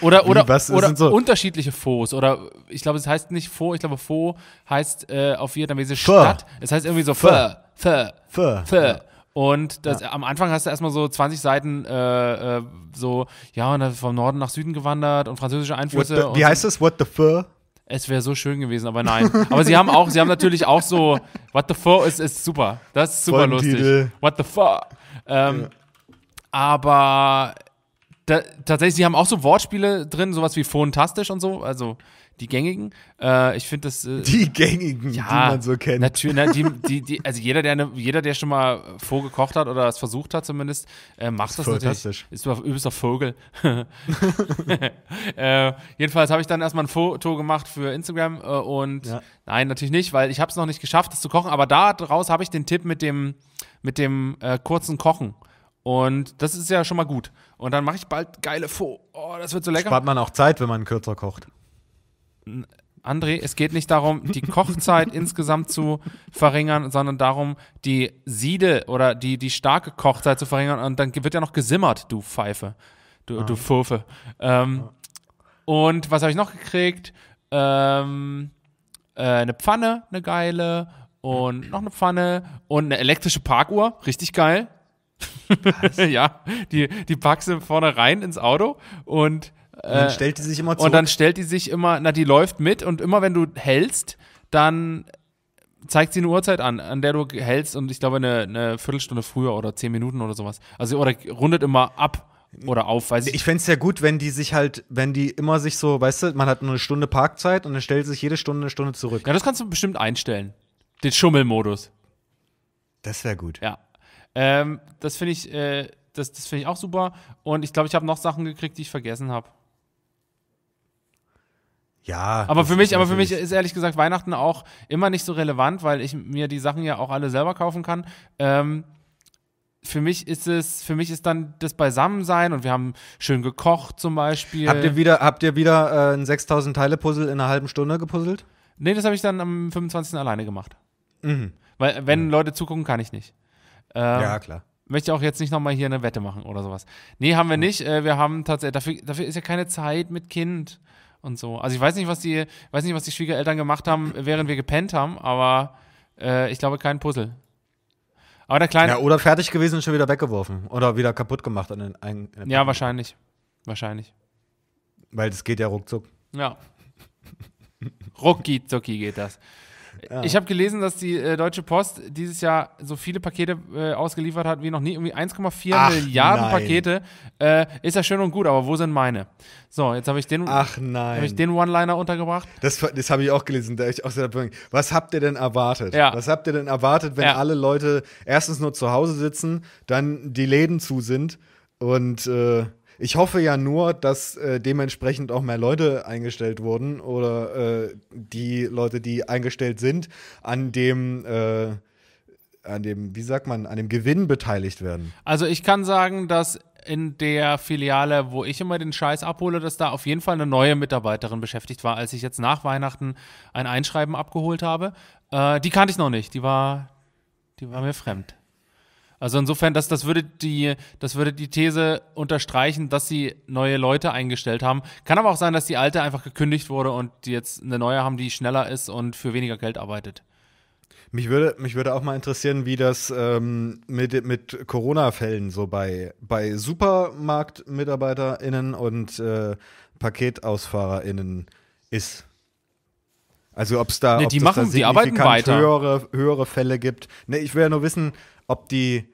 oder oder, was, oder so unterschiedliche Fos. Oder ich glaube, es heißt nicht Fo, ich glaube, Fo heißt äh, auf vietnamesisch Stadt. Es heißt irgendwie so Pho, Pho, Pho. Pho. Und das, ja. am Anfang hast du erstmal so 20 Seiten äh, äh, so, ja, und dann vom Norden nach Süden gewandert und französische Einflüsse. The, wie heißt das? What the fur? Es wäre so schön gewesen, aber nein. aber sie haben auch, sie haben natürlich auch so, what the fur ist, ist super. Das ist super Voll lustig. Titel. What the fur? Ähm, ja. Aber da, tatsächlich, sie haben auch so Wortspiele drin, sowas wie fantastisch und so, also die gängigen. Äh, ich finde das. Äh, die gängigen, ja, die man so kennt. Natürlich, die, die, die, also jeder der, ne, jeder, der schon mal vorgekocht hat oder es versucht hat zumindest, äh, macht das, das natürlich. Ist ein übelster Vogel. Äh, jedenfalls habe ich dann erstmal ein Foto gemacht für Instagram äh, und ja. nein, natürlich nicht, weil ich habe es noch nicht geschafft, das zu kochen, aber daraus habe ich den Tipp mit dem, mit dem äh, kurzen Kochen. Und das ist ja schon mal gut. Und dann mache ich bald geile Faux. Oh, das wird so lecker. Spart man auch Zeit, wenn man kürzer kocht. André, es geht nicht darum, die Kochzeit insgesamt zu verringern, sondern darum, die Siede oder die, die starke Kochzeit zu verringern. Und dann wird ja noch gesimmert, du Pfeife. Du, ah. du Furfe. Ähm, ah. Und was habe ich noch gekriegt? Ähm, äh, eine Pfanne, eine geile. Und noch eine Pfanne. Und eine elektrische Parkuhr. Richtig geil. ja, die, die packst du vorne rein ins Auto und, äh, und dann äh, stellt die sich immer zurück. Und dann stellt die sich immer, na, die läuft mit und immer wenn du hältst, dann zeigt sie eine Uhrzeit an, an der du hältst und ich glaube eine, eine Viertelstunde früher oder zehn Minuten oder sowas. Also oder rundet immer ab oder auf, weiß ich. Ich fände ja gut, wenn die sich halt, wenn die immer sich so, weißt du, man hat nur eine Stunde Parkzeit und dann stellt sich jede Stunde eine Stunde zurück. Ja, das kannst du bestimmt einstellen. Den Schummelmodus. Das wäre gut. Ja. Ähm, das finde ich, äh, das, das finde ich auch super. Und ich glaube, ich habe noch Sachen gekriegt, die ich vergessen habe. Ja. Aber für mich, aber für mich ist ehrlich gesagt Weihnachten auch immer nicht so relevant, weil ich mir die Sachen ja auch alle selber kaufen kann. Ähm, für mich ist es, für mich ist dann das Beisammensein und wir haben schön gekocht zum Beispiel. Habt ihr wieder, habt ihr wieder äh, ein 6000 Teile Puzzle in einer halben Stunde gepuzzelt? Nee, das habe ich dann am 25. alleine gemacht. Mhm. Weil wenn mhm. Leute zugucken, kann ich nicht. Ähm, ja, klar. Möchte auch jetzt nicht nochmal hier eine Wette machen oder sowas. Nee, haben wir mhm. nicht. Äh, wir haben tatsächlich, dafür, dafür ist ja keine Zeit mit Kind und so. Also ich weiß nicht, was die, weiß nicht, was die Schwiegereltern gemacht haben, während wir gepennt haben, aber äh, ich glaube kein Puzzle. Aber der kleine. Ja, oder fertig gewesen und schon wieder weggeworfen. Oder wieder kaputt gemacht. An den, eigenen. ja, wahrscheinlich. Wahrscheinlich. Weil das geht ja ruckzuck. Ja. Rucki zucki geht das. Ja. Ich habe gelesen, dass die äh, Deutsche Post dieses Jahr so viele Pakete äh, ausgeliefert hat wie noch nie. Irgendwie 1,4 Milliarden nein. Pakete. Äh, ist ja schön und gut, aber wo sind meine? So, jetzt habe ich den, den One-Liner untergebracht. Das, das habe ich auch gelesen. Da ich auch so, was habt ihr denn erwartet? Ja. Was habt ihr denn erwartet, wenn ja. alle Leute erstens nur zu Hause sitzen, dann die Läden zu sind und äh, ich hoffe ja nur, dass äh, dementsprechend auch mehr Leute eingestellt wurden oder äh, die Leute, die eingestellt sind, an dem äh, an dem, wie sagt man, an dem Gewinn beteiligt werden. Also ich kann sagen, dass in der Filiale, wo ich immer den Scheiß abhole, dass da auf jeden Fall eine neue Mitarbeiterin beschäftigt war, als ich jetzt nach Weihnachten ein Einschreiben abgeholt habe. Äh, die kannte ich noch nicht, die war, die war mir fremd. Also insofern, das, das, würde die, das würde die These unterstreichen, dass sie neue Leute eingestellt haben. Kann aber auch sein, dass die alte einfach gekündigt wurde und die jetzt eine neue haben, die schneller ist und für weniger Geld arbeitet. Mich würde, mich würde auch mal interessieren, wie das ähm, mit, mit Corona-Fällen so bei, bei Supermarktmitarbeiterinnen und äh, PaketausfahrerInnen ist. Also ob es da, nee, die machen, da die arbeiten weiter. Höhere, höhere Fälle gibt. Nee, ich will ja nur wissen, ob, die,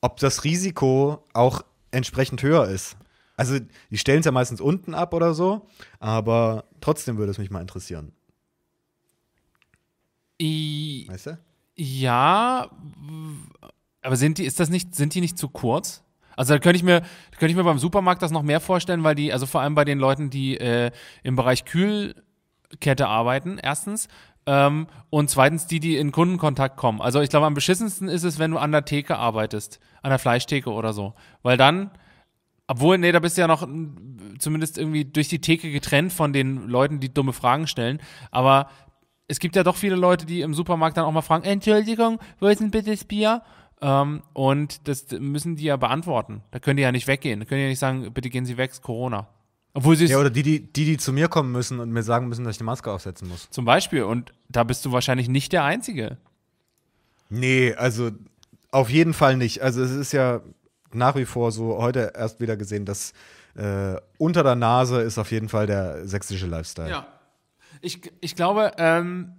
ob das Risiko auch entsprechend höher ist. Also die stellen es ja meistens unten ab oder so, aber trotzdem würde es mich mal interessieren. I weißt du? Ja, aber sind die, ist das nicht, sind die nicht zu kurz? Also da könnte ich mir, könnte ich mir beim Supermarkt das noch mehr vorstellen, weil die, also vor allem bei den Leuten, die äh, im Bereich Kühl, Kette arbeiten, erstens. Ähm, und zweitens die, die in Kundenkontakt kommen. Also ich glaube, am beschissensten ist es, wenn du an der Theke arbeitest, an der Fleischtheke oder so. Weil dann, obwohl, nee, da bist du ja noch hm, zumindest irgendwie durch die Theke getrennt von den Leuten, die dumme Fragen stellen. Aber es gibt ja doch viele Leute, die im Supermarkt dann auch mal fragen, Entschuldigung, wo ist denn bitte das Bier? Ähm, und das müssen die ja beantworten. Da können die ja nicht weggehen. Da können die ja nicht sagen, bitte gehen Sie weg, ist Corona. Obwohl sie Ja, oder die, die, die, die zu mir kommen müssen und mir sagen müssen, dass ich die Maske aufsetzen muss. Zum Beispiel. Und da bist du wahrscheinlich nicht der Einzige. Nee, also auf jeden Fall nicht. Also es ist ja nach wie vor so, heute erst wieder gesehen, dass äh, unter der Nase ist auf jeden Fall der sächsische Lifestyle. Ja. Ich, ich glaube, ähm,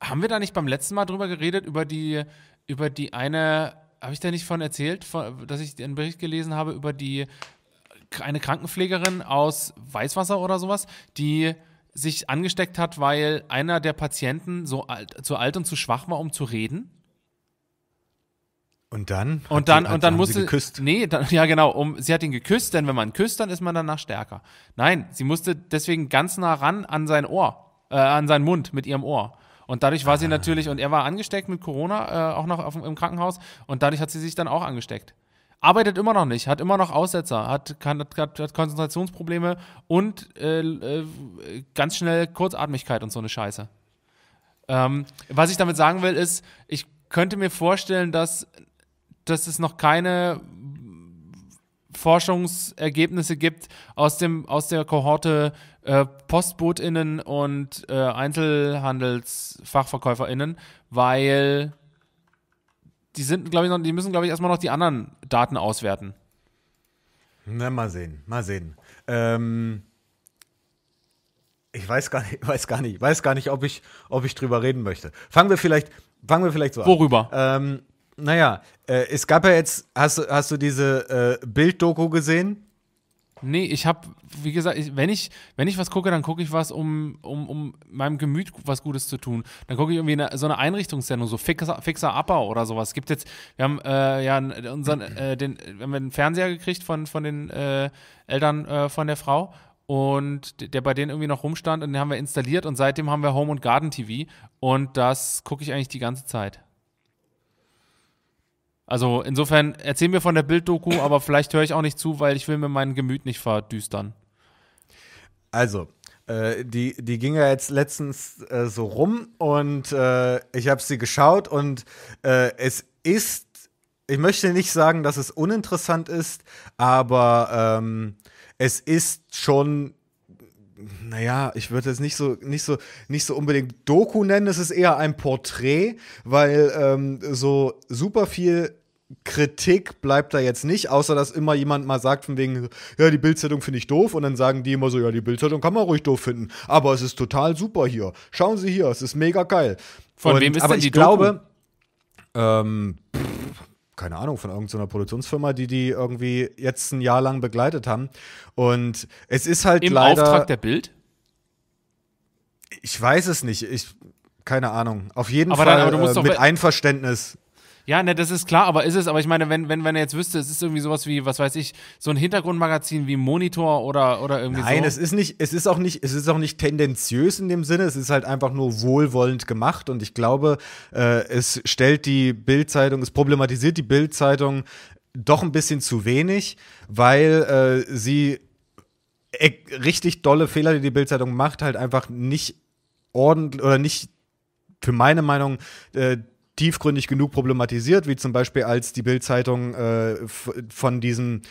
haben wir da nicht beim letzten Mal drüber geredet, über die, über die eine, habe ich da nicht von erzählt, von, dass ich einen Bericht gelesen habe über die eine Krankenpflegerin aus Weißwasser oder sowas, die sich angesteckt hat, weil einer der Patienten so alt, zu alt und zu schwach war, um zu reden. Und dann? Und dann, sie, und dann musste. Sie geküsst. Nee, dann, ja, genau. Um, sie hat ihn geküsst, denn wenn man küsst, dann ist man danach stärker. Nein, sie musste deswegen ganz nah ran an sein Ohr, äh, an seinen Mund mit ihrem Ohr. Und dadurch war ah. sie natürlich, und er war angesteckt mit Corona, äh, auch noch auf, im Krankenhaus, und dadurch hat sie sich dann auch angesteckt arbeitet immer noch nicht, hat immer noch Aussetzer, hat, kann, hat, hat Konzentrationsprobleme und äh, äh, ganz schnell Kurzatmigkeit und so eine Scheiße. Ähm, was ich damit sagen will, ist, ich könnte mir vorstellen, dass, dass es noch keine Forschungsergebnisse gibt aus, dem, aus der Kohorte äh, PostbotInnen und äh, EinzelhandelsfachverkäuferInnen, weil die sind, glaube ich, noch, die müssen, glaube ich, erstmal noch die anderen Daten auswerten. Na, mal sehen, mal sehen. Ähm, ich weiß gar nicht, weiß gar nicht, weiß gar nicht, ob ich, ob ich drüber reden möchte. Fangen wir vielleicht, fangen wir vielleicht so Worüber? an. Worüber? Ähm, naja, äh, es gab ja jetzt, hast, hast du diese äh, Bild-Doku gesehen? Nee, ich habe, wie gesagt, ich, wenn, ich, wenn ich was gucke, dann gucke ich was, um, um, um meinem Gemüt was Gutes zu tun. Dann gucke ich irgendwie eine, so eine Einrichtungssendung, so Fixer, Fixer Upper oder sowas. Es gibt jetzt, wir haben äh, ja unseren, äh, den, haben einen Fernseher gekriegt von, von den äh, Eltern äh, von der Frau und der bei denen irgendwie noch rumstand und den haben wir installiert und seitdem haben wir Home und Garden TV und das gucke ich eigentlich die ganze Zeit. Also insofern erzähl mir von der Bilddoku, aber vielleicht höre ich auch nicht zu, weil ich will mir mein Gemüt nicht verdüstern. Also, äh, die, die ging ja jetzt letztens äh, so rum und äh, ich habe sie geschaut und äh, es ist, ich möchte nicht sagen, dass es uninteressant ist, aber ähm, es ist schon naja, ich würde es nicht so, nicht so, nicht so unbedingt Doku nennen, es ist eher ein Porträt, weil ähm, so super viel Kritik bleibt da jetzt nicht, außer dass immer jemand mal sagt von wegen, ja, die Bildzeitung finde ich doof und dann sagen die immer so, ja, die Bildzeitung kann man ruhig doof finden, aber es ist total super hier. Schauen Sie hier, es ist mega geil. Von und, wem ist aber denn die ich Doku? glaube, ähm, pff, keine Ahnung, von irgendeiner Produktionsfirma, die die irgendwie jetzt ein Jahr lang begleitet haben. Und es ist halt Im leider. Im Auftrag der Bild? Ich weiß es nicht. Ich keine Ahnung. Auf jeden aber Fall dann, äh, mit Einverständnis ja, ne, das ist klar, aber ist es, aber ich meine, wenn, wenn, wenn er jetzt wüsste, es ist irgendwie sowas wie, was weiß ich, so ein Hintergrundmagazin wie Monitor oder, oder irgendwie Nein, so. Nein, es ist nicht, es ist auch nicht, es ist auch nicht tendenziös in dem Sinne, es ist halt einfach nur wohlwollend gemacht und ich glaube, äh, es stellt die Bildzeitung, es problematisiert die Bildzeitung doch ein bisschen zu wenig, weil äh, sie äh, richtig dolle Fehler, die die Bildzeitung macht, halt einfach nicht ordentlich oder nicht für meine Meinung äh, tiefgründig genug problematisiert, wie zum Beispiel als die Bildzeitung äh, von diesem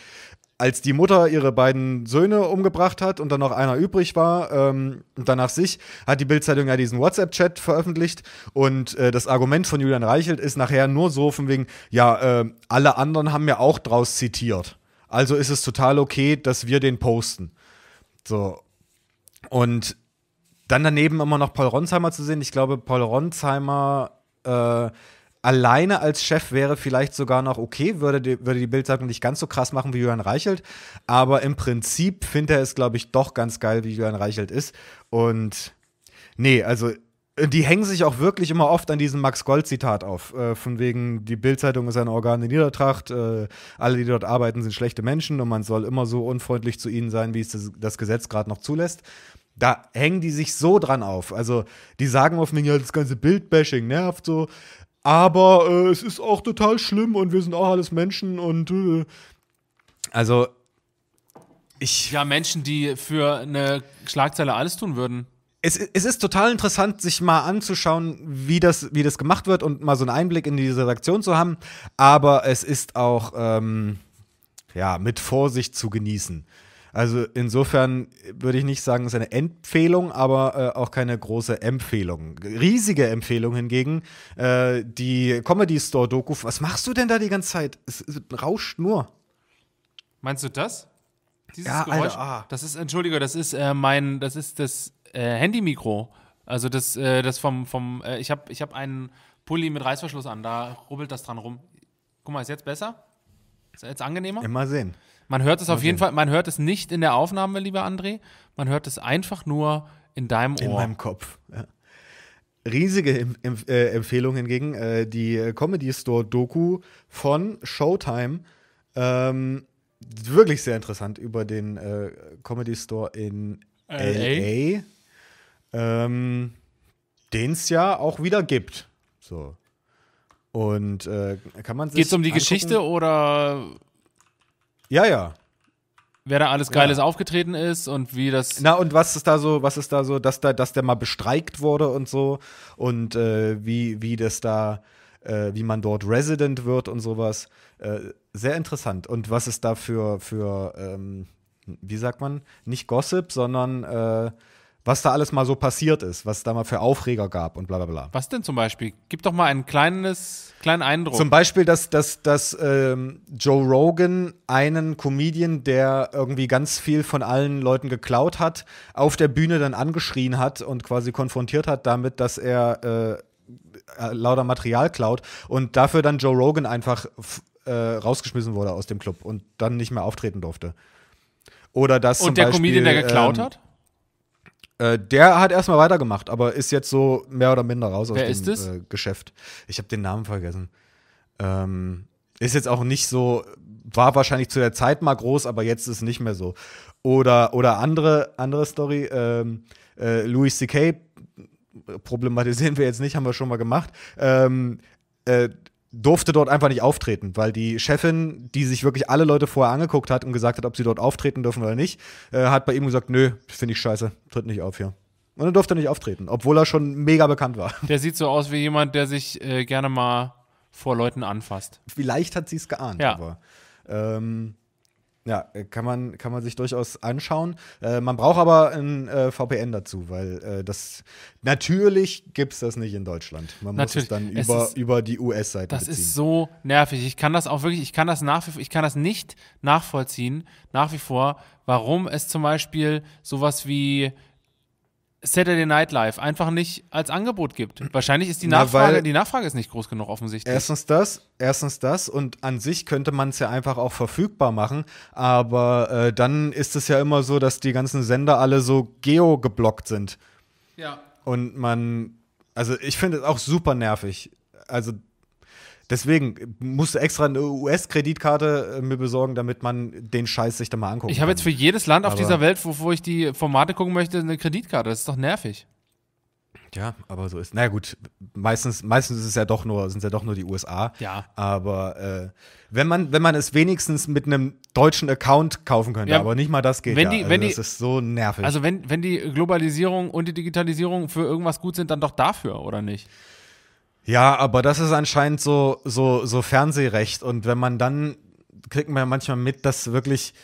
als die Mutter ihre beiden Söhne umgebracht hat und dann noch einer übrig war ähm, und danach sich, hat die Bildzeitung ja diesen WhatsApp-Chat veröffentlicht und äh, das Argument von Julian Reichelt ist nachher nur so von wegen, ja, äh, alle anderen haben ja auch draus zitiert. Also ist es total okay, dass wir den posten. So. Und dann daneben immer noch Paul Ronsheimer zu sehen. Ich glaube, Paul Ronsheimer äh, alleine als Chef wäre vielleicht sogar noch okay, würde die, würde die Bildzeitung nicht ganz so krass machen wie Julian Reichelt. Aber im Prinzip findet er es, glaube ich, doch ganz geil, wie Julian Reichelt ist. Und nee, also die hängen sich auch wirklich immer oft an diesem Max Gold-Zitat auf. Äh, von wegen, die Bildzeitung ist ein Organ der Niedertracht, äh, alle, die dort arbeiten, sind schlechte Menschen und man soll immer so unfreundlich zu ihnen sein, wie es das, das Gesetz gerade noch zulässt. Da hängen die sich so dran auf. Also, die sagen auf mich, ja, das ganze Bildbashing nervt so. Aber äh, es ist auch total schlimm und wir sind auch alles Menschen und. Äh. also. Ich. Ja, Menschen, die für eine Schlagzeile alles tun würden. Es, es, ist total interessant, sich mal anzuschauen, wie das, wie das gemacht wird und mal so einen Einblick in diese Redaktion zu haben. Aber es ist auch ähm, ja, mit Vorsicht zu genießen. Also insofern würde ich nicht sagen, es ist eine Empfehlung, aber äh, auch keine große Empfehlung. Riesige Empfehlung hingegen, äh, die Comedy Store Doku. Was machst du denn da die ganze Zeit? Es, es rauscht nur. Meinst du das? Dieses ja, Geräusch? Alter, ah. Das ist, entschuldige, das ist äh, mein, das ist das äh, Handy-Mikro. Also das, äh, das vom, vom, äh, ich habe ich hab einen Pulli mit Reißverschluss an, da rubbelt das dran rum. Guck mal, ist jetzt besser? Ist jetzt angenehmer? Immer sehen. Man hört es auf okay. jeden Fall, man hört es nicht in der Aufnahme, lieber André. Man hört es einfach nur in deinem Ohr. In meinem Kopf, ja. Riesige Emp äh, Empfehlung hingegen, äh, die äh, Comedy Store Doku von Showtime. Ähm, wirklich sehr interessant über den äh, Comedy Store in LA. LA. Ähm, den es ja auch wieder gibt. So. Und äh, kann man sich. Geht's um die angucken? Geschichte oder ja, ja. Wer da alles Geiles ja. aufgetreten ist und wie das. Na, und was ist da so, was ist da so, dass da, dass der mal bestreikt wurde und so und äh, wie, wie das da, äh, wie man dort Resident wird und sowas. Äh, sehr interessant. Und was ist da für, für ähm, wie sagt man, nicht Gossip, sondern äh, was da alles mal so passiert ist, was da mal für Aufreger gab und bla bla bla. Was denn zum Beispiel? Gib doch mal einen kleines, kleinen Eindruck. Zum Beispiel, dass, dass, dass ähm, Joe Rogan einen Comedian, der irgendwie ganz viel von allen Leuten geklaut hat, auf der Bühne dann angeschrien hat und quasi konfrontiert hat damit, dass er äh, äh lauter Material klaut und dafür dann Joe Rogan einfach äh, rausgeschmissen wurde aus dem Club und dann nicht mehr auftreten durfte. Oder dass und zum der Beispiel, Comedian, der geklaut ähm, hat? Äh, der hat erstmal weitergemacht, aber ist jetzt so mehr oder minder raus Wer aus dem äh, Geschäft. Ich habe den Namen vergessen. Ähm, ist jetzt auch nicht so, war wahrscheinlich zu der Zeit mal groß, aber jetzt ist es nicht mehr so. Oder, oder andere, andere Story, ähm, äh, Louis C.K. problematisieren wir jetzt nicht, haben wir schon mal gemacht. Ähm, äh, durfte dort einfach nicht auftreten, weil die Chefin, die sich wirklich alle Leute vorher angeguckt hat und gesagt hat, ob sie dort auftreten dürfen oder nicht, äh, hat bei ihm gesagt, nö, finde ich scheiße, tritt nicht auf hier. Und er durfte nicht auftreten, obwohl er schon mega bekannt war. Der sieht so aus wie jemand, der sich äh, gerne mal vor Leuten anfasst. Vielleicht hat sie es geahnt, ja. aber ähm, ja, äh, kann man, kann man sich durchaus anschauen. Äh, man braucht aber ein äh, VPN dazu, weil äh, das natürlich gibt es das nicht in Deutschland. Man natürlich. muss es dann über, es ist, über die US-Seite Das beziehen. ist so nervig. Ich kann das auch wirklich, ich kann das nach wie, ich kann das nicht nachvollziehen, nach wie vor, warum es zum Beispiel sowas wie Saturday Night Live einfach nicht als Angebot gibt. Wahrscheinlich ist die Nachfrage, Na, die Nachfrage ist nicht groß genug offensichtlich. Erstens das, erstens das und an sich könnte man es ja einfach auch verfügbar machen, aber äh, dann ist es ja immer so, dass die ganzen Sender alle so geo geblockt sind. Ja. Und man also ich finde es auch super nervig. Also Deswegen äh, musst du extra eine US-Kreditkarte äh, mir besorgen, damit man den Scheiß sich da mal anguckt. Ich habe jetzt für jedes Land auf dieser Welt, wo, wo ich die Formate gucken möchte, eine Kreditkarte. Das ist doch nervig. Ja, aber so ist. Na naja, gut, meistens, meistens ist es ja doch nur, sind es ja doch nur die USA. Ja. Aber äh, wenn man, wenn man es wenigstens mit einem deutschen Account kaufen könnte, ja. aber nicht mal das geht. Wenn die, ja. also wenn das die, ist so nervig. Also wenn, wenn die Globalisierung und die Digitalisierung für irgendwas gut sind, dann doch dafür, oder nicht? Ja, aber das ist anscheinend so, so, so Fernsehrecht. Und wenn man dann, kriegt man ja manchmal mit, dass wirklich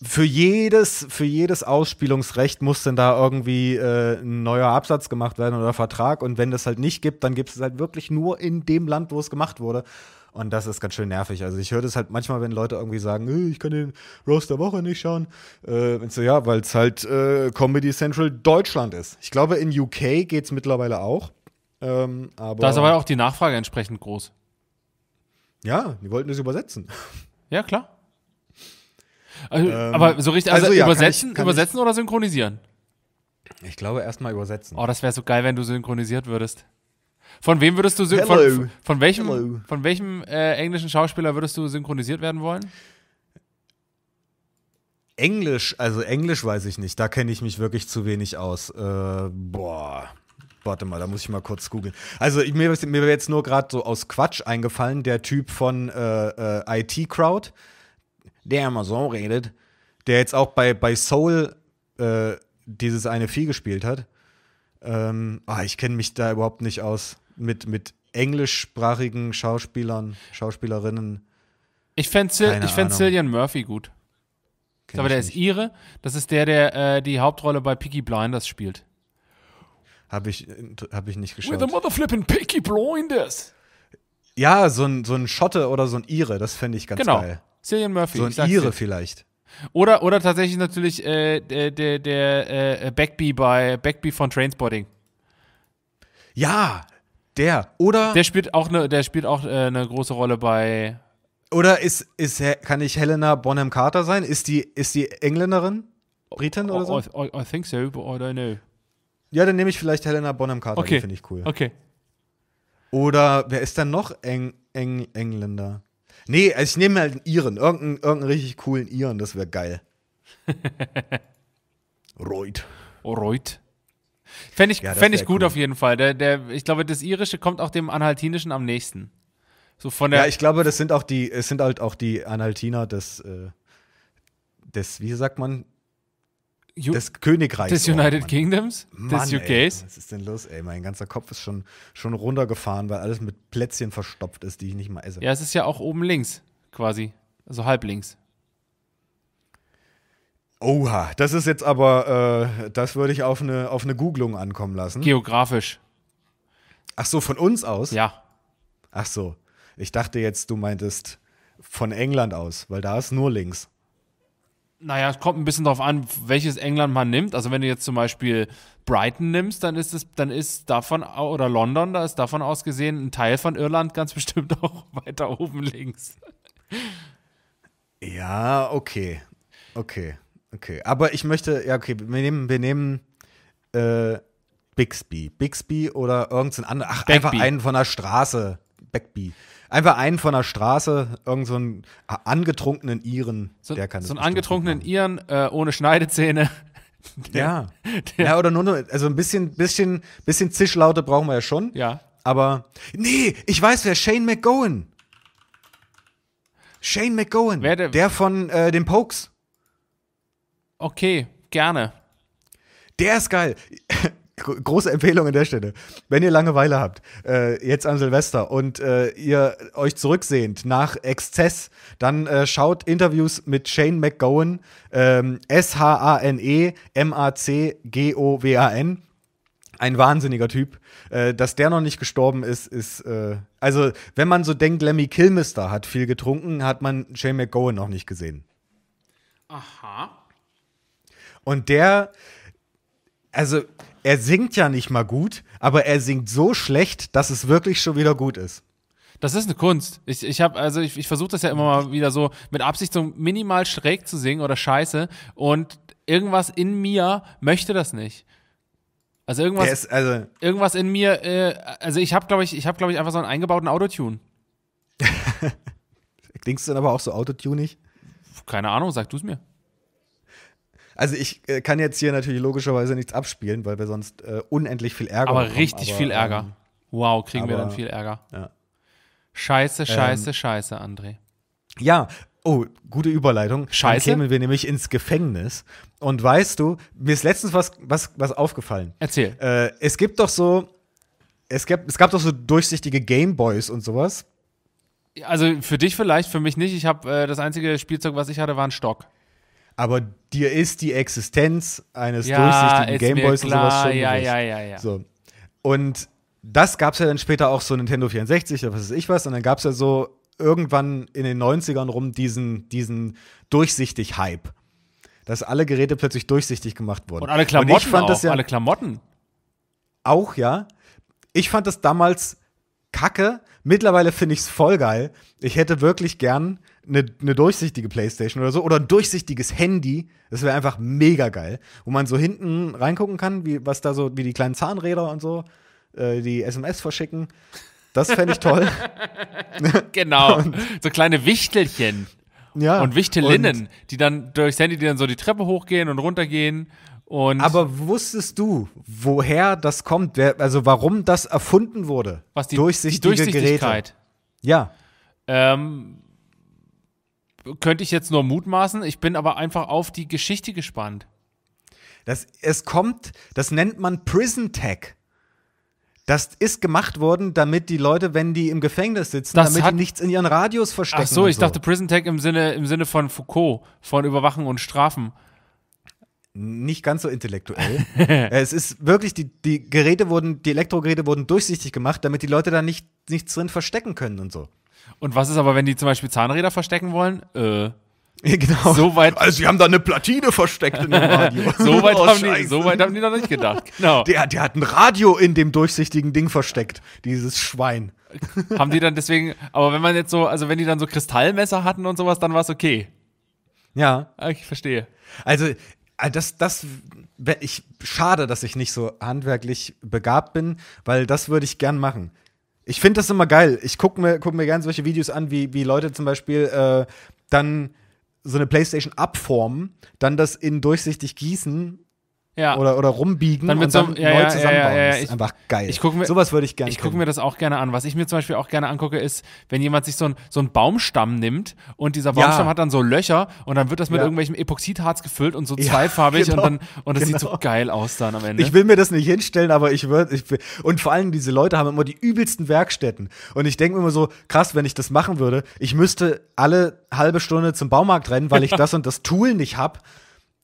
für jedes, für jedes Ausspielungsrecht muss denn da irgendwie äh, ein neuer Absatz gemacht werden oder Vertrag. Und wenn das halt nicht gibt, dann gibt es halt wirklich nur in dem Land, wo es gemacht wurde. Und das ist ganz schön nervig. Also ich höre das halt manchmal, wenn Leute irgendwie sagen, ich kann den Roast der Woche nicht schauen. Äh, so, ja, weil es halt äh, Comedy Central Deutschland ist. Ich glaube, in UK geht es mittlerweile auch. Ähm, aber da ist aber auch die Nachfrage entsprechend groß. Ja, die wollten es übersetzen. Ja, klar. Also, ähm, aber so richtig, also, also ja, übersetzen, kann ich, kann übersetzen ich, oder synchronisieren? Ich glaube erstmal übersetzen. Oh, das wäre so geil, wenn du synchronisiert würdest. Von wem würdest du von, von, welchem, von welchem äh, englischen Schauspieler würdest du synchronisiert werden wollen? Englisch, also Englisch weiß ich nicht, da kenne ich mich wirklich zu wenig aus. Äh, boah, Warte mal, da muss ich mal kurz googeln. Also mir, mir wäre jetzt nur gerade so aus Quatsch eingefallen, der Typ von äh, äh, IT Crowd, der Amazon redet, der jetzt auch bei, bei Soul äh, dieses eine Vieh gespielt hat. Ähm, ah, ich kenne mich da überhaupt nicht aus mit, mit englischsprachigen Schauspielern, Schauspielerinnen. Ich fände fänd Cillian Murphy gut. aber der nicht. ist ihre. Das ist der, der äh, die Hauptrolle bei Peaky Blinders spielt. Habe ich, hab ich nicht geschaut. With the motherflippin' Picky Blinders. Ja, so ein, so ein Schotte oder so ein Ire, das fände ich ganz genau. geil. Cillian Murphy. So ein Ire vielleicht. Oder, oder tatsächlich natürlich äh, der, der, der äh, Backbee bei Backbee von Trainspotting. Ja, der. Oder. Der spielt auch eine, der spielt auch äh, eine äh, große Rolle bei. Oder ist, ist, kann ich Helena Bonham Carter sein? Ist die, ist die Engländerin? Britin oder so? I, I, I think so, but I don't know. Ja, dann nehme ich vielleicht Helena Bonham Carter, okay. die finde ich cool. Okay. Oder wer ist denn noch Eng Eng Engländer? Nee, also ich nehme halt einen Iren, irgendeinen, irgendeinen richtig coolen Iren, das wäre geil. Reut. Oh, Reut. Fände ich, ja, fänd ich gut cool. auf jeden Fall. Der, der, ich glaube, das Irische kommt auch dem Anhaltinischen am nächsten. So von der ja, ich glaube, das sind auch die, es sind halt auch die Anhaltiner des, äh, des, wie sagt man, U des Königreichs. Des United oh, Kingdoms? Mann, des UKs? was ist denn los, ey? Mein ganzer Kopf ist schon, schon runtergefahren, weil alles mit Plätzchen verstopft ist, die ich nicht mal esse. Ja, es ist ja auch oben links, quasi. Also halb links. Oha, das ist jetzt aber, äh, das würde ich auf eine, auf eine Googlung ankommen lassen. Geografisch. Ach so, von uns aus? Ja. Ach so. Ich dachte jetzt, du meintest von England aus, weil da ist nur links. Naja, es kommt ein bisschen darauf an, welches England man nimmt. Also wenn du jetzt zum Beispiel Brighton nimmst, dann ist es, dann ist davon oder London, da ist davon ausgesehen ein Teil von Irland ganz bestimmt auch weiter oben links. Ja, okay, okay, okay. Aber ich möchte, ja okay, wir nehmen, wir nehmen äh, Bixby, Bixby oder irgendein anderer, ach Backby. einfach einen von der Straße, Beckby. Einfach einen von der Straße, irgend so einen angetrunkenen Iren, so, der kann So einen angetrunkenen machen. Iren äh, ohne Schneidezähne. Der, ja. Der. Ja, oder nur, nur, also ein bisschen, bisschen, bisschen Zischlaute brauchen wir ja schon. Ja. Aber, nee, ich weiß wer, Shane McGowan. Shane McGowan. Wer der, der von äh, den Pokes. Okay, gerne. Der ist geil. große Empfehlung an der Stelle. Wenn ihr Langeweile habt, äh, jetzt an Silvester und äh, ihr euch zurücksehnt nach Exzess, dann äh, schaut Interviews mit Shane McGowan, ähm, S-H-A-N-E, M-A-C-G-O-W-A-N. Ein wahnsinniger Typ. Äh, dass der noch nicht gestorben ist, ist. Äh, also, wenn man so denkt, Lemmy Kilmister hat viel getrunken, hat man Shane McGowan noch nicht gesehen. Aha. Und der. Also, er singt ja nicht mal gut, aber er singt so schlecht, dass es wirklich schon wieder gut ist. Das ist eine Kunst. Ich, ich habe also ich, ich versuche das ja immer mal wieder so mit Absicht so minimal schräg zu singen oder scheiße und irgendwas in mir möchte das nicht. Also irgendwas ist, also irgendwas in mir äh, also ich habe glaube ich ich habe glaube ich einfach so einen eingebauten Autotune. Klingst du dann aber auch so autotunig? Keine Ahnung, sag du es mir. Also ich äh, kann jetzt hier natürlich logischerweise nichts abspielen, weil wir sonst äh, unendlich viel Ärger aber bekommen. Richtig aber richtig viel Ärger. Ähm, wow, kriegen aber, wir dann viel Ärger. Ja. Scheiße, ähm, scheiße, ähm, scheiße, André. Ja, Oh, gute Überleitung. Scheiße. Dann kämen wir nämlich ins Gefängnis. Und weißt du, mir ist letztens was, was, was aufgefallen. Erzähl. Äh, es gibt doch so, es gab, es gab doch so durchsichtige Gameboys und sowas. Also für dich vielleicht, für mich nicht. Ich habe äh, das einzige Spielzeug, was ich hatte, war ein Stock aber dir ist die Existenz eines ja, durchsichtigen Gameboys und sowas schon ja, Ja, ja, ja. So. Und das gab es ja dann später auch so Nintendo 64 oder was weiß ich was. Und dann gab es ja so irgendwann in den 90ern rum diesen, diesen durchsichtig Hype. Dass alle Geräte plötzlich durchsichtig gemacht wurden. Und alle Klamotten. Und ich fand auch, das ja, alle Klamotten. Auch, ja. Ich fand das damals kacke. Mittlerweile finde ich es voll geil. Ich hätte wirklich gern eine, eine durchsichtige Playstation oder so oder ein durchsichtiges Handy. Das wäre einfach mega geil, wo man so hinten reingucken kann, wie was da so wie die kleinen Zahnräder und so äh, die SMS verschicken. Das fände ich toll. genau. und, so kleine Wichtelchen. Ja. Und Wichtelinnen, und, die dann durchs Handy, die dann so die Treppe hochgehen und runtergehen. Und aber wusstest du, woher das kommt? also warum das erfunden wurde? Was die, durchsichtige die Durchsichtigkeit. Geräte. Ja. Ähm, könnte ich jetzt nur mutmaßen. Ich bin aber einfach auf die Geschichte gespannt. Das, es kommt, das nennt man Prison Tech. Das ist gemacht worden, damit die Leute, wenn die im Gefängnis sitzen, das damit die nichts in ihren Radios verstecken. Ach so, ich so. dachte Prison Tech im Sinne, im Sinne von Foucault, von Überwachen und Strafen. Nicht ganz so intellektuell. es ist wirklich, die, die Geräte wurden, die Elektrogeräte wurden durchsichtig gemacht, damit die Leute da nicht, nichts drin verstecken können und so. Und was ist aber, wenn die zum Beispiel Zahnräder verstecken wollen? Äh, ja, genau. So weit also, sie haben da eine Platine versteckt in dem Radio. so, weit oh, haben die, so weit haben die noch nicht gedacht. Genau. Der, der hat ein Radio in dem durchsichtigen Ding versteckt, dieses Schwein. haben die dann deswegen, aber wenn man jetzt so, also wenn die dann so Kristallmesser hatten und sowas, dann war es okay. Ja. Ah, ich verstehe. Also, äh, das, das, ich, schade, dass ich nicht so handwerklich begabt bin, weil das würde ich gern machen. Ich finde das immer geil. Ich gucke mir, guck mir gerne solche Videos an, wie, wie Leute zum Beispiel äh, dann so eine Playstation abformen, dann das in durchsichtig gießen ja. oder, oder rumbiegen dann und dann so, neu ja, zusammenbauen. Ja, das ist einfach geil. Ich guck mir, Sowas würde ich gerne Ich gucke mir das auch gerne an. Was ich mir zum Beispiel auch gerne angucke, ist, wenn jemand sich so, ein, so einen Baumstamm nimmt und dieser Baumstamm hat dann so Löcher und dann wird das mit irgendwelchem Epoxidharz gefüllt und so zweifarbig genau, und dann und das genau. sieht so genau. geil aus dann am Ende. Ich will mir das nicht hinstellen, aber ich würde Ich, und vor allem diese Leute haben immer die übelsten Werkstätten und ich denke mir immer so, krass, wenn ich das machen würde, ich müsste alle halbe Stunde zum Baumarkt rennen, weil ich das und das Tool nicht habe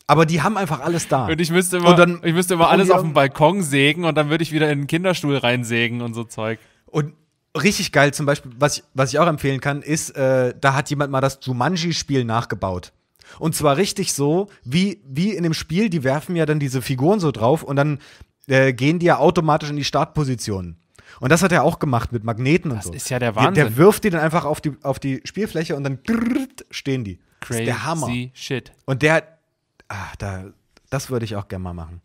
aber die haben einfach alles da. Und ich müsste immer, dann, ich müsste immer alles auf dem Balkon sägen und dann würde ich wieder in den Kinderstuhl reinsägen und so Zeug. Und richtig geil, zum Beispiel, was ich, was ich auch empfehlen kann, ist, äh, da hat jemand mal das Jumanji-Spiel nachgebaut. Und zwar richtig so, wie, wie in dem Spiel, die werfen ja dann diese Figuren so drauf und dann äh, gehen die ja automatisch in die Startpositionen. Und das hat er auch gemacht mit Magneten das und so. Das ist ja der Wahnsinn. Der, der, wirft die dann einfach auf die, auf die Spielfläche und dann grrrt, stehen die. Crazy der Hammer. Shit. Und der, ach, da, das würde ich auch gerne mal machen.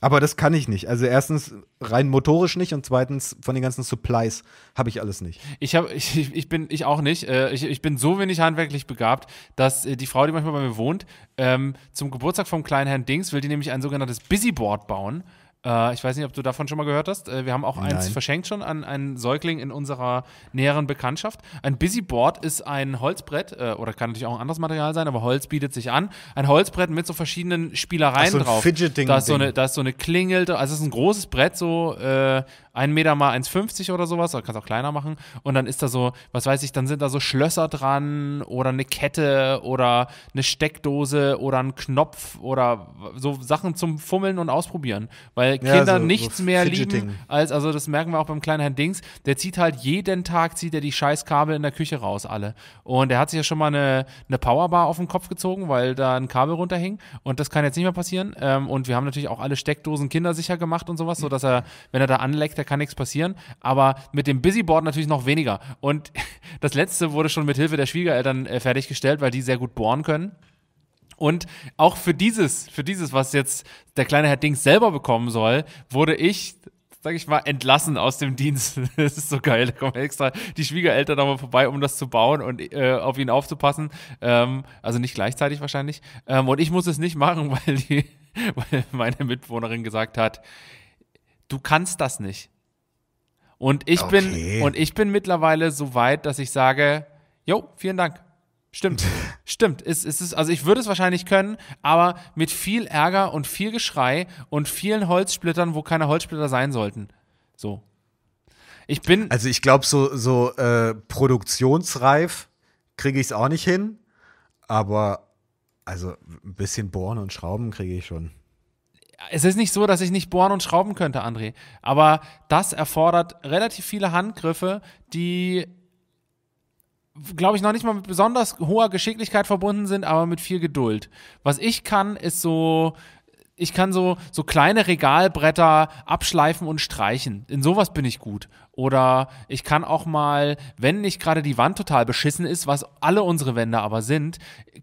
Aber das kann ich nicht. Also erstens rein motorisch nicht und zweitens von den ganzen Supplies habe ich alles nicht. Ich, hab, ich, ich bin ich auch nicht. Äh, ich, ich bin so wenig handwerklich begabt, dass äh, die Frau, die manchmal bei mir wohnt, ähm, zum Geburtstag vom kleinen Herrn Dings will die nämlich ein sogenanntes Busyboard bauen. Äh, ich weiß nicht, ob du davon schon mal gehört hast. Äh, wir haben auch Nein. eins verschenkt schon an einen Säugling in unserer näheren Bekanntschaft. Ein Busyboard ist ein Holzbrett, äh, oder kann natürlich auch ein anderes Material sein, aber Holz bietet sich an. Ein Holzbrett mit so verschiedenen Spielereien Ach, so ein drauf. Fidgeting da ist so eine, da ist so eine Klingel, also es ist ein großes Brett, so Äh, ein Meter mal 1,50 oder sowas, oder kannst auch kleiner machen. Und dann ist da so, was weiß ich, dann sind da so Schlösser dran oder eine Kette oder eine Steckdose oder ein Knopf oder so Sachen zum Fummeln und Ausprobieren. Weil Kinder ja, so, nichts so mehr lieben als, also das merken wir auch beim kleinen Herrn Dings, der zieht halt jeden Tag, zieht er die Scheißkabel in der Küche raus, alle. Und er hat sich ja schon mal eine, eine Powerbar auf den Kopf gezogen, weil da ein Kabel runterhing. Und das kann jetzt nicht mehr passieren. Ähm, und wir haben natürlich auch alle Steckdosen kindersicher gemacht und sowas, mhm. sodass er, wenn er da anleckt, kann nichts passieren, aber mit dem Busyboard natürlich noch weniger. Und das letzte wurde schon mit Hilfe der Schwiegereltern äh, fertiggestellt, weil die sehr gut bohren können. Und auch für dieses, für dieses, was jetzt der kleine Herr Dings selber bekommen soll, wurde ich sag ich mal, entlassen aus dem Dienst. Das ist so geil. Da kommen extra die Schwiegereltern nochmal vorbei, um das zu bauen und äh, auf ihn aufzupassen. Ähm, also nicht gleichzeitig wahrscheinlich. Ähm, und ich muss es nicht machen, weil, die, weil meine Mitwohnerin gesagt hat, du kannst das nicht. Und ich okay. bin und ich bin mittlerweile so weit, dass ich sage, jo, vielen Dank. Stimmt, stimmt. Es, es ist, also ich würde es wahrscheinlich können, aber mit viel Ärger und viel Geschrei und vielen Holzsplittern, wo keine Holzsplitter sein sollten. So. Ich bin. Also ich glaube, so, so äh, produktionsreif kriege ich es auch nicht hin, aber also ein bisschen bohren und schrauben kriege ich schon es ist nicht so, dass ich nicht bohren und schrauben könnte, André. Aber das erfordert relativ viele Handgriffe, die, glaube ich, noch nicht mal mit besonders hoher Geschicklichkeit verbunden sind, aber mit viel Geduld. Was ich kann, ist so. Ich kann so, so kleine Regalbretter abschleifen und streichen. In sowas bin ich gut. Oder ich kann auch mal, wenn nicht gerade die Wand total beschissen ist, was alle unsere Wände aber sind,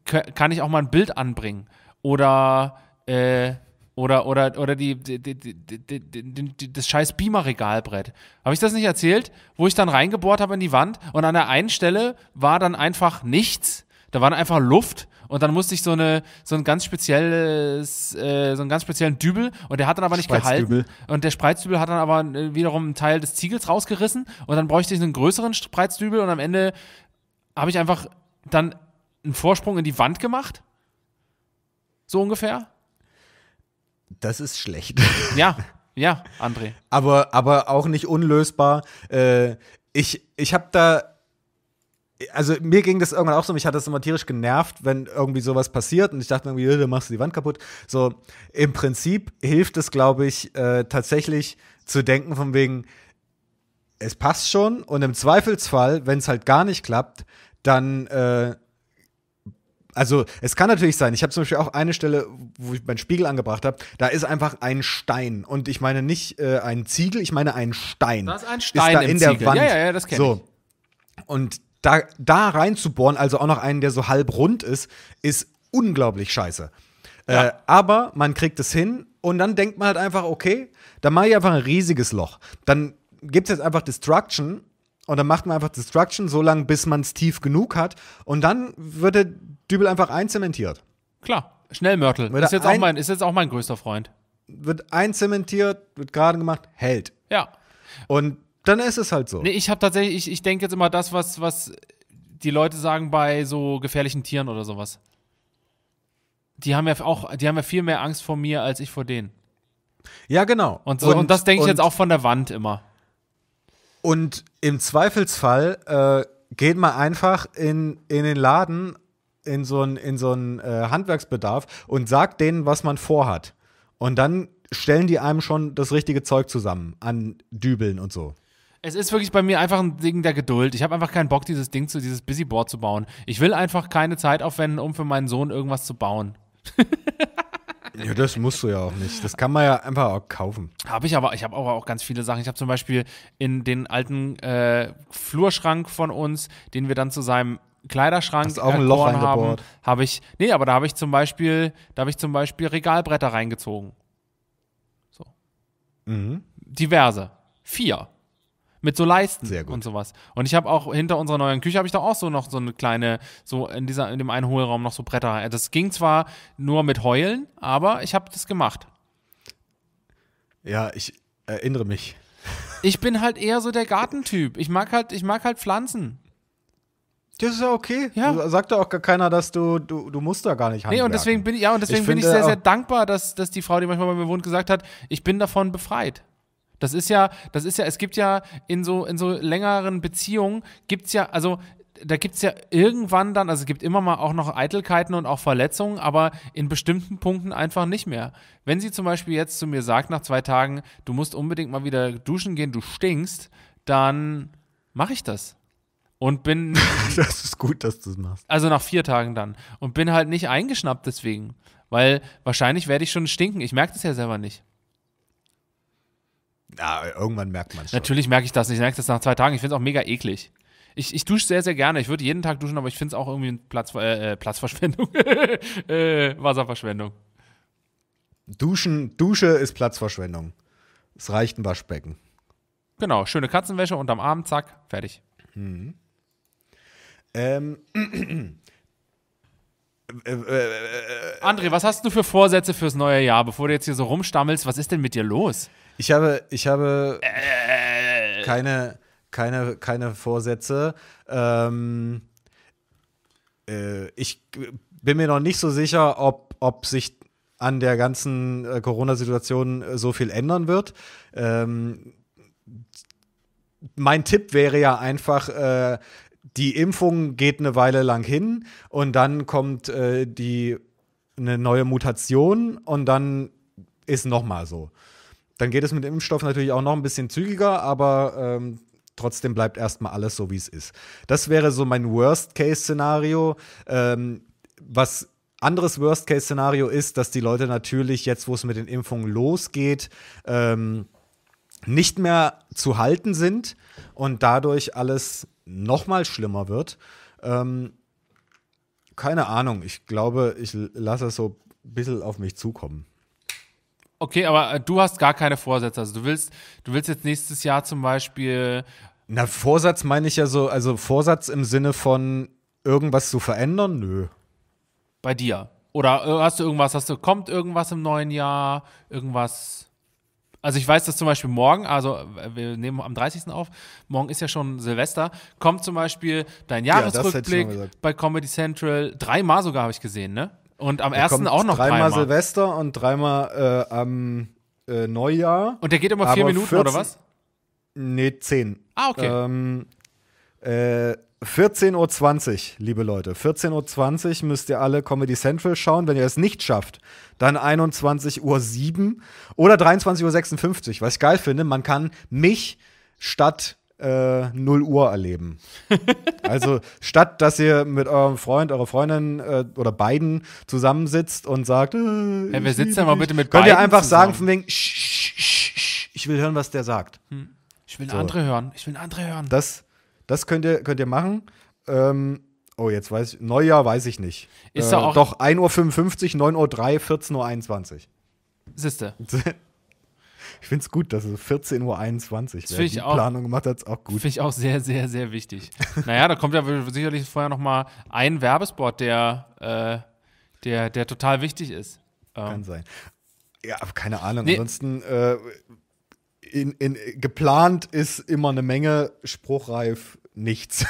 kann ich auch mal ein Bild anbringen. Oder äh, oder, oder, oder die, die, die, das scheiß Beamer-Regalbrett. Habe ich das nicht erzählt? Wo ich dann reingebohrt habe in die Wand und an der einen Stelle war dann einfach nichts. Da war dann einfach Luft und dann musste ich so eine so ein ganz spezielles äh, so einen ganz speziellen Dübel und der hat dann aber nicht gehalten und der Spreizdübel hat dann aber äh, wiederum einen Teil des Ziegels rausgerissen und dann bräuchte ich einen größeren Spreizdübel und am Ende habe ich einfach dann einen Vorsprung in die Wand gemacht. So ungefähr. Das ist schlecht. Ja, ja, André. aber, aber auch nicht unlösbar. Äh, ich ich habe da also mir ging das irgendwann auch so, mich hat das immer tierisch genervt, wenn irgendwie sowas passiert und ich dachte irgendwie, äh, dann machst du die Wand kaputt. So, im Prinzip hilft es, glaube ich, äh, tatsächlich zu denken von wegen, es passt schon und im Zweifelsfall, wenn es halt gar nicht klappt, dann äh, also es kann natürlich sein, ich habe zum Beispiel auch eine Stelle, wo ich meinen Spiegel angebracht habe, da ist einfach ein Stein. Und ich meine nicht äh, einen Ziegel, ich meine ein Stein. Da ist ein Stein ist da in Ziegel. der Wand. Ja, ja, ja, das kenne so. ich. Und da, da reinzubohren, also auch noch einen, der so halb rund ist, ist unglaublich scheiße. Äh, ja. Äh, aber man kriegt es hin und dann denkt man halt einfach, okay, dann mache ich einfach ein riesiges Loch. Dann gibt es jetzt einfach Destruction und dann macht man einfach Destruction so lange, bis man es tief genug hat. Und dann wird der Dübel einfach einzementiert. Klar, Schnellmörtel. Ist jetzt, auch mein, ist jetzt auch mein größter Freund. Wird einzementiert, wird gerade gemacht, hält. Ja. Und dann ist es halt so. Nee, ich habe tatsächlich, ich, ich denke jetzt immer das, was, was die Leute sagen bei so gefährlichen Tieren oder sowas. Die haben ja auch, die haben ja viel mehr Angst vor mir als ich vor denen. Ja, genau. Und, so, und, und das denke ich und, jetzt auch von der Wand immer. Und im Zweifelsfall äh, geht man einfach in, in den Laden, in so einen so äh, Handwerksbedarf und sagt denen, was man vorhat. Und dann stellen die einem schon das richtige Zeug zusammen an Dübeln und so. Es ist wirklich bei mir einfach ein Ding der Geduld. Ich habe einfach keinen Bock, dieses Ding zu, dieses Busyboard zu bauen. Ich will einfach keine Zeit aufwenden, um für meinen Sohn irgendwas zu bauen. Ja, das musst du ja auch nicht. Das kann man ja einfach auch kaufen. Habe ich aber, ich habe auch, auch ganz viele Sachen. Ich habe zum Beispiel in den alten äh, Flurschrank von uns, den wir dann zu seinem Kleiderschrank Hast auch ein äh, Loch haben, habe ich, nee, aber da habe ich zum Beispiel, da habe ich zum Beispiel Regalbretter reingezogen. So. Mhm. Diverse. Vier mit so Leisten Sehr gut. und sowas. Und ich habe auch hinter unserer neuen Küche habe ich da auch so noch so eine kleine so in dieser in dem einen Hohlraum noch so Bretter. Das ging zwar nur mit Heulen, aber ich habe das gemacht. Ja, ich erinnere mich. Ich bin halt eher so der Gartentyp. Ich mag halt ich mag halt Pflanzen. Das ist ja okay. Ja. Sagt ja auch gar keiner, dass du, du, du musst da gar nicht handeln. Nee, und deswegen bin ich, ja, und deswegen ich bin ich sehr, sehr dankbar, dass, dass die Frau, die manchmal bei mir wohnt, gesagt hat, ich bin davon befreit. Das ist ja, das ist ja, es gibt ja in so, in so längeren Beziehungen gibt es ja, also da gibt es ja irgendwann dann, also es gibt immer mal auch noch Eitelkeiten und auch Verletzungen, aber in bestimmten Punkten einfach nicht mehr. Wenn sie zum Beispiel jetzt zu mir sagt nach zwei Tagen, du musst unbedingt mal wieder duschen gehen, du stinkst, dann mache ich das. Und bin. das ist gut, dass du es machst. Also nach vier Tagen dann. Und bin halt nicht eingeschnappt deswegen. Weil wahrscheinlich werde ich schon stinken. Ich merke das ja selber nicht. Ja, irgendwann merkt man es. Natürlich merke ich das nicht. Ich merke das nach zwei Tagen. Ich finde es auch mega eklig. Ich, ich dusche sehr, sehr gerne. Ich würde jeden Tag duschen, aber ich finde es auch irgendwie Platz, äh, äh Platzverschwendung. äh, Wasserverschwendung. Duschen, Dusche ist Platzverschwendung. Es reicht ein Waschbecken. Genau, schöne Katzenwäsche und am Abend, zack, fertig. Mhm. Ähm. Äh, äh, äh, André, was hast du für Vorsätze fürs neue Jahr, bevor du jetzt hier so rumstammelst? Was ist denn mit dir los? Ich habe, ich habe äh. keine, keine, keine Vorsätze. Ähm, äh, ich bin mir noch nicht so sicher, ob, ob sich an der ganzen äh, Corona-Situation äh, so viel ändern wird. Ähm, mein Tipp wäre ja einfach, äh, die Impfung geht eine Weile lang hin und dann kommt äh, die eine neue Mutation und dann ist nochmal so. Dann geht es mit Impfstoff natürlich auch noch ein bisschen zügiger, aber ähm, trotzdem bleibt erstmal alles so, wie es ist. Das wäre so mein Worst-Case-Szenario. Ähm, was anderes Worst-Case-Szenario ist, dass die Leute natürlich jetzt, wo es mit den Impfungen losgeht, ähm, nicht mehr zu halten sind und dadurch alles nochmal schlimmer wird. Ähm, keine Ahnung, ich glaube, ich lasse es so ein bisschen auf mich zukommen. Okay, aber äh, du hast gar keine Vorsätze. Also du willst, du willst jetzt nächstes Jahr zum Beispiel. Na, Vorsatz meine ich ja so, also Vorsatz im Sinne von irgendwas zu verändern? Nö. Bei dir. Oder äh, hast du irgendwas, hast du, kommt irgendwas im neuen Jahr? Irgendwas. Also ich weiß, dass zum Beispiel morgen, also äh, wir nehmen am 30. auf, morgen ist ja schon Silvester, kommt zum Beispiel dein Jahresrückblick ja, bei Comedy Central, dreimal sogar habe ich gesehen, ne? Und am ersten auch noch dreimal. Dreimal Silvester und dreimal äh, am äh, Neujahr. Und der geht immer vier Minuten 14, oder was? Nee, zehn. Ah, okay. Ähm, äh, 14.20 Uhr, liebe Leute. 14.20 Uhr müsst ihr alle Comedy Central schauen. Wenn ihr es nicht schafft, dann 21.07 Uhr oder 23.56 Uhr. Was ich geil finde, man kann mich statt äh, 0 Uhr erleben. also statt, dass ihr mit eurem Freund, eurer Freundin äh, oder beiden zusammensitzt und sagt, äh, ja, wir sitzen ja mal bitte mit Könnt ihr einfach zusammen. sagen von wegen, sch, sch, sch, ich will hören, was der sagt. Hm. Ich will so. andere hören. Ich will andere hören. Das, das könnt, ihr, könnt ihr machen. Ähm, oh, jetzt weiß ich, Neujahr weiß ich nicht. Ist äh, auch doch 1.55 Uhr, 9.03 Uhr, 14.21 Uhr. Siehste. Ich finde es gut, dass es 14.21 Uhr wäre. Die auch, Planung gemacht hat, auch gut. Finde ich auch sehr, sehr, sehr wichtig. naja, da kommt ja sicherlich vorher noch mal ein Werbespot, der, äh, der, der total wichtig ist. Ähm. Kann sein. Ja, keine Ahnung. Nee. Ansonsten äh, in, in, geplant ist immer eine Menge, spruchreif nichts.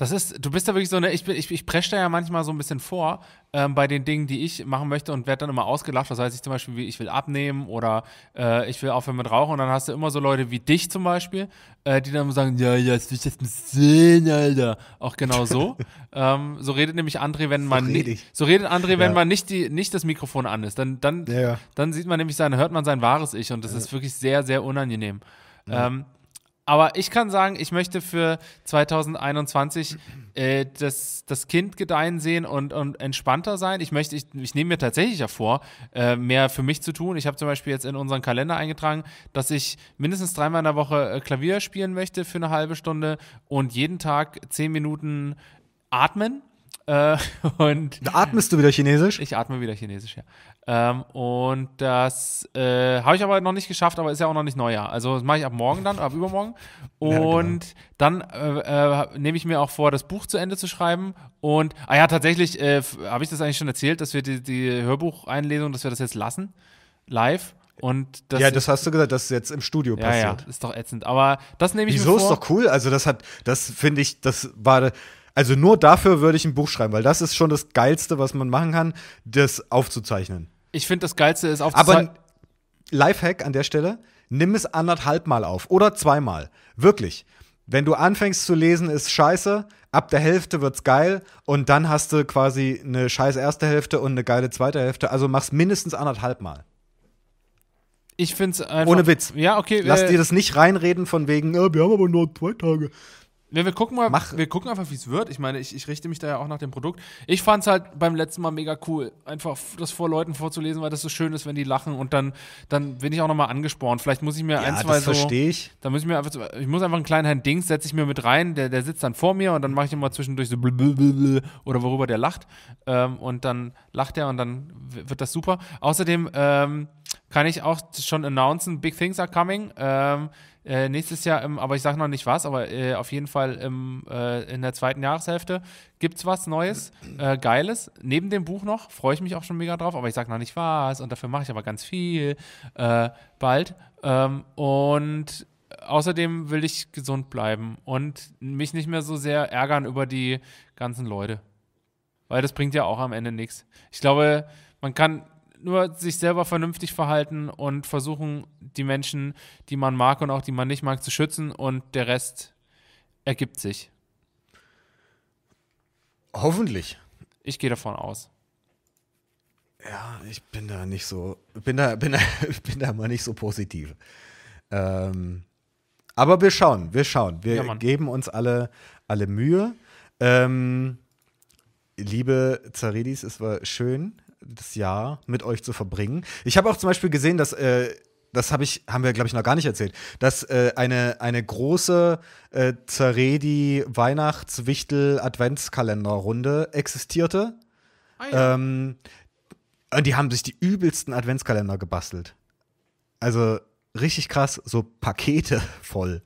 Das ist, du bist da wirklich so eine, ich, bin, ich, ich presche da ja manchmal so ein bisschen vor ähm, bei den Dingen, die ich machen möchte und werde dann immer ausgelacht. Das heißt, ich zum Beispiel, ich will abnehmen oder äh, ich will aufhören mit Rauchen und dann hast du immer so Leute wie dich zum Beispiel, äh, die dann sagen, ja, ja, das will ich jetzt nicht sehen, Alter. Auch genau so. ähm, so redet nämlich André, wenn man nicht, so redet André, wenn ja. man nicht die, nicht das Mikrofon an ist. Dann, dann, ja, ja. dann sieht man nämlich sein, hört man sein wahres Ich und das ist wirklich sehr, sehr unangenehm. Ähm, aber ich kann sagen, ich möchte für 2021 äh, das, das Kind gedeihen sehen und, und entspannter sein. Ich möchte, ich, ich nehme mir tatsächlich ja vor, äh, mehr für mich zu tun. Ich habe zum Beispiel jetzt in unseren Kalender eingetragen, dass ich mindestens dreimal in der Woche äh, Klavier spielen möchte für eine halbe Stunde und jeden Tag zehn Minuten atmen äh, und da atmest du wieder Chinesisch? Ich atme wieder Chinesisch, ja. Ähm, und das äh, habe ich aber noch nicht geschafft, aber ist ja auch noch nicht Neujahr. Also das mache ich ab morgen dann, ab übermorgen. Genau. Und ja, dann äh, äh, nehme ich mir auch vor, das Buch zu Ende zu schreiben. Und, ah ja, tatsächlich, äh, habe ich das eigentlich schon erzählt, dass wir die, die Hörbucheinlesung, dass wir das jetzt lassen, live. Und das ja, das hast du gesagt, das ist jetzt im Studio ja, passiert. Ja, ist doch ätzend. Aber das nehme ich Wieso mir vor. Wieso ist doch cool? Also das hat, das finde ich, das war also nur dafür würde ich ein Buch schreiben, weil das ist schon das Geilste, was man machen kann, das aufzuzeichnen. Ich finde, das Geilste ist aufzuzeichnen. Aber Lifehack an der Stelle, nimm es anderthalb Mal auf oder zweimal. Wirklich. Wenn du anfängst zu lesen, ist scheiße, ab der Hälfte wird's geil und dann hast du quasi eine scheiß erste Hälfte und eine geile zweite Hälfte. Also mach's mindestens anderthalb Mal. Ich find's einfach. Ohne Witz. Ja, okay. Lass äh, dir das nicht reinreden von wegen, ja, äh, wir haben aber nur zwei Tage. Ne, wir gucken mal, Mach. wir gucken einfach, wie es wird. Ich meine, ich, ich, richte mich da ja auch nach dem Produkt. Ich fand es halt beim letzten Mal mega cool, einfach das vor Leuten vorzulesen, weil das so schön ist, wenn die lachen und dann, dann bin ich auch nochmal angespornt. Vielleicht muss ich mir ja, ein, zwei das so. verstehe ich. Dann muss ich mir einfach, ich muss einfach einen kleinen Herrn Dings, setze ich mir mit rein, der, der sitzt dann vor mir und dann mache ich immer zwischendurch so blablabla oder worüber der lacht. Ähm, und dann lacht er und dann wird das super. Außerdem ähm, kann ich auch schon announcen, Big Things are coming. Ähm, äh, nächstes Jahr, ähm, aber ich sage noch nicht was, aber äh, auf jeden Fall ähm, äh, in der zweiten Jahreshälfte gibt es was Neues, äh, Geiles. Neben dem Buch noch, freue ich mich auch schon mega drauf, aber ich sage noch nicht was und dafür mache ich aber ganz viel äh, bald. Ähm, und außerdem will ich gesund bleiben und mich nicht mehr so sehr ärgern über die ganzen Leute. Weil das bringt ja auch am Ende nichts. Ich glaube, man kann nur sich selber vernünftig verhalten und versuchen, die Menschen, die man mag und auch die man nicht mag, zu schützen und der Rest ergibt sich. Hoffentlich. Ich gehe davon aus. Ja, ich bin da nicht so, bin da, bin da, bin da mal nicht so positiv. Ähm, aber wir schauen, wir schauen. Wir ja, geben uns alle, alle Mühe. Ähm, liebe Zaridis, es war schön, das Jahr mit euch zu verbringen. Ich habe auch zum Beispiel gesehen, dass äh, das habe ich, haben wir, glaube ich, noch gar nicht erzählt, dass äh, eine, eine große äh, Zaredi Weihnachtswichtel runde existierte. Ah, ja. ähm, und die haben sich die übelsten Adventskalender gebastelt. Also richtig krass, so Pakete voll.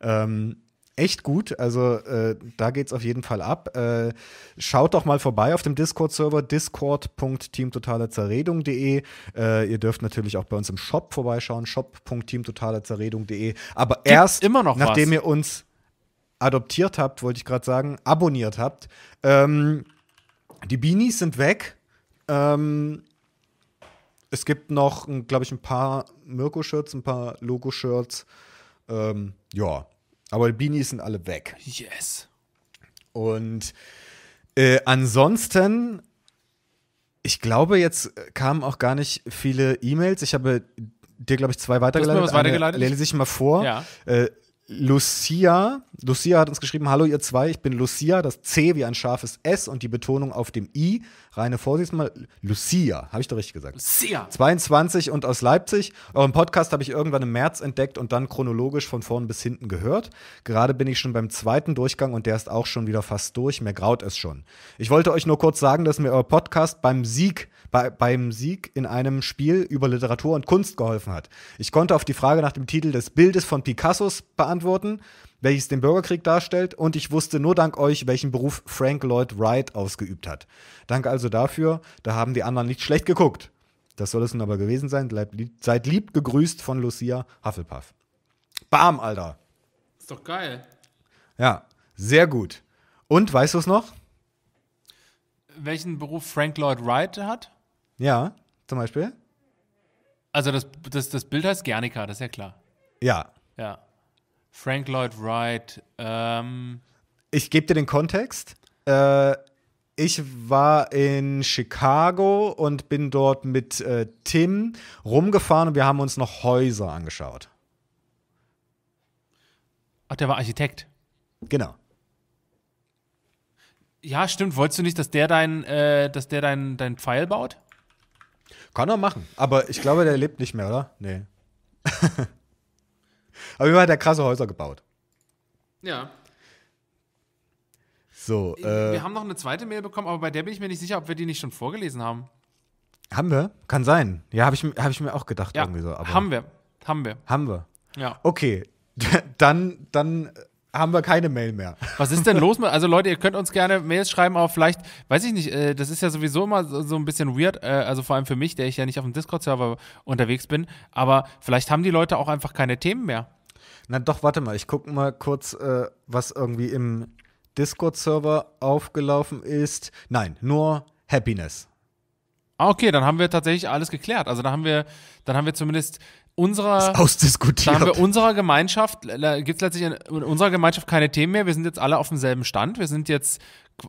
Ähm, echt gut. Also äh, da es auf jeden Fall ab. Äh, schaut doch mal vorbei auf dem Discord-Server discord.teamtotalerzerredung.de. Äh, ihr dürft natürlich auch bei uns im Shop vorbeischauen, shop.teamtotalerzerredung.de. Aber Gibt erst immer noch nachdem was. ihr uns adoptiert habt, wollte ich gerade sagen, abonniert habt. Ähm, die Beanies sind weg. Ähm, es gibt noch, glaube ich, ein paar Mirko-Shirts, ein paar Logo-Shirts. Ähm, ja, aber die Beanies sind alle weg. Yes. Und äh, ansonsten, ich glaube, jetzt äh, kamen auch gar nicht viele E-Mails. Ich habe dir, glaube ich, zwei weitergeleitet. Du hast mir weitergeleitet? Eine, lehne sich mal vor. Ja. Äh, Lucia. Lucia hat uns geschrieben: Hallo, ihr zwei, ich bin Lucia, das C wie ein scharfes S und die Betonung auf dem I. Reine Vorsicht mal. Lucia, habe ich doch richtig gesagt. Lucia. 22 und aus Leipzig. Euren Podcast habe ich irgendwann im März entdeckt und dann chronologisch von vorn bis hinten gehört. Gerade bin ich schon beim zweiten Durchgang und der ist auch schon wieder fast durch. Mir graut es schon. Ich wollte euch nur kurz sagen, dass mir euer Podcast beim Sieg bei, beim Sieg in einem Spiel über Literatur und Kunst geholfen hat. Ich konnte auf die Frage nach dem Titel des Bildes von Picassos beantworten, welches den Bürgerkrieg darstellt, und ich wusste nur dank euch, welchen Beruf Frank Lloyd Wright ausgeübt hat. Danke also dafür, da haben die anderen nicht schlecht geguckt. Das soll es nun aber gewesen sein. Bleib, seid lieb gegrüßt von Lucia Hufflepuff. Bam, Alter. Ist doch geil. Ja, sehr gut. Und weißt du es noch? Welchen Beruf Frank Lloyd Wright hat? Ja, zum Beispiel. Also das, das, das Bild heißt Gernika, das ist ja klar. Ja. Ja. Frank Lloyd Wright. Ähm ich gebe dir den Kontext. Äh, ich war in Chicago und bin dort mit äh, Tim rumgefahren und wir haben uns noch Häuser angeschaut. Ach, der war Architekt. Genau. Ja, stimmt. Wolltest du nicht, dass der dein, äh, dass der dein, dein Pfeil baut? Kann er machen, aber ich glaube, der lebt nicht mehr, oder? Nee. aber immer hat er krasse Häuser gebaut. Ja. So. Äh, wir haben noch eine zweite Mail bekommen, aber bei der bin ich mir nicht sicher, ob wir die nicht schon vorgelesen haben. Haben wir? Kann sein. Ja, habe ich, hab ich mir auch gedacht ja, irgendwie so. haben wir. Haben wir. Haben wir. Ja. Okay. Dann, dann äh, haben wir keine Mail mehr. Was ist denn los mit, also Leute, ihr könnt uns gerne Mails schreiben, aber vielleicht, weiß ich nicht, äh, das ist ja sowieso immer so, so ein bisschen weird, äh, also vor allem für mich, der ich ja nicht auf dem Discord-Server unterwegs bin, aber vielleicht haben die Leute auch einfach keine Themen mehr. Na doch, warte mal, ich gucke mal kurz, äh, was irgendwie im Discord-Server aufgelaufen ist. Nein, nur Happiness. Ah, okay, dann haben wir tatsächlich alles geklärt. Also dann haben wir, dann haben wir zumindest unserer ausdiskutiert. haben wir unserer Gemeinschaft, gibt es letztlich in, unserer Gemeinschaft keine Themen mehr. Wir sind jetzt alle auf demselben Stand. Wir sind jetzt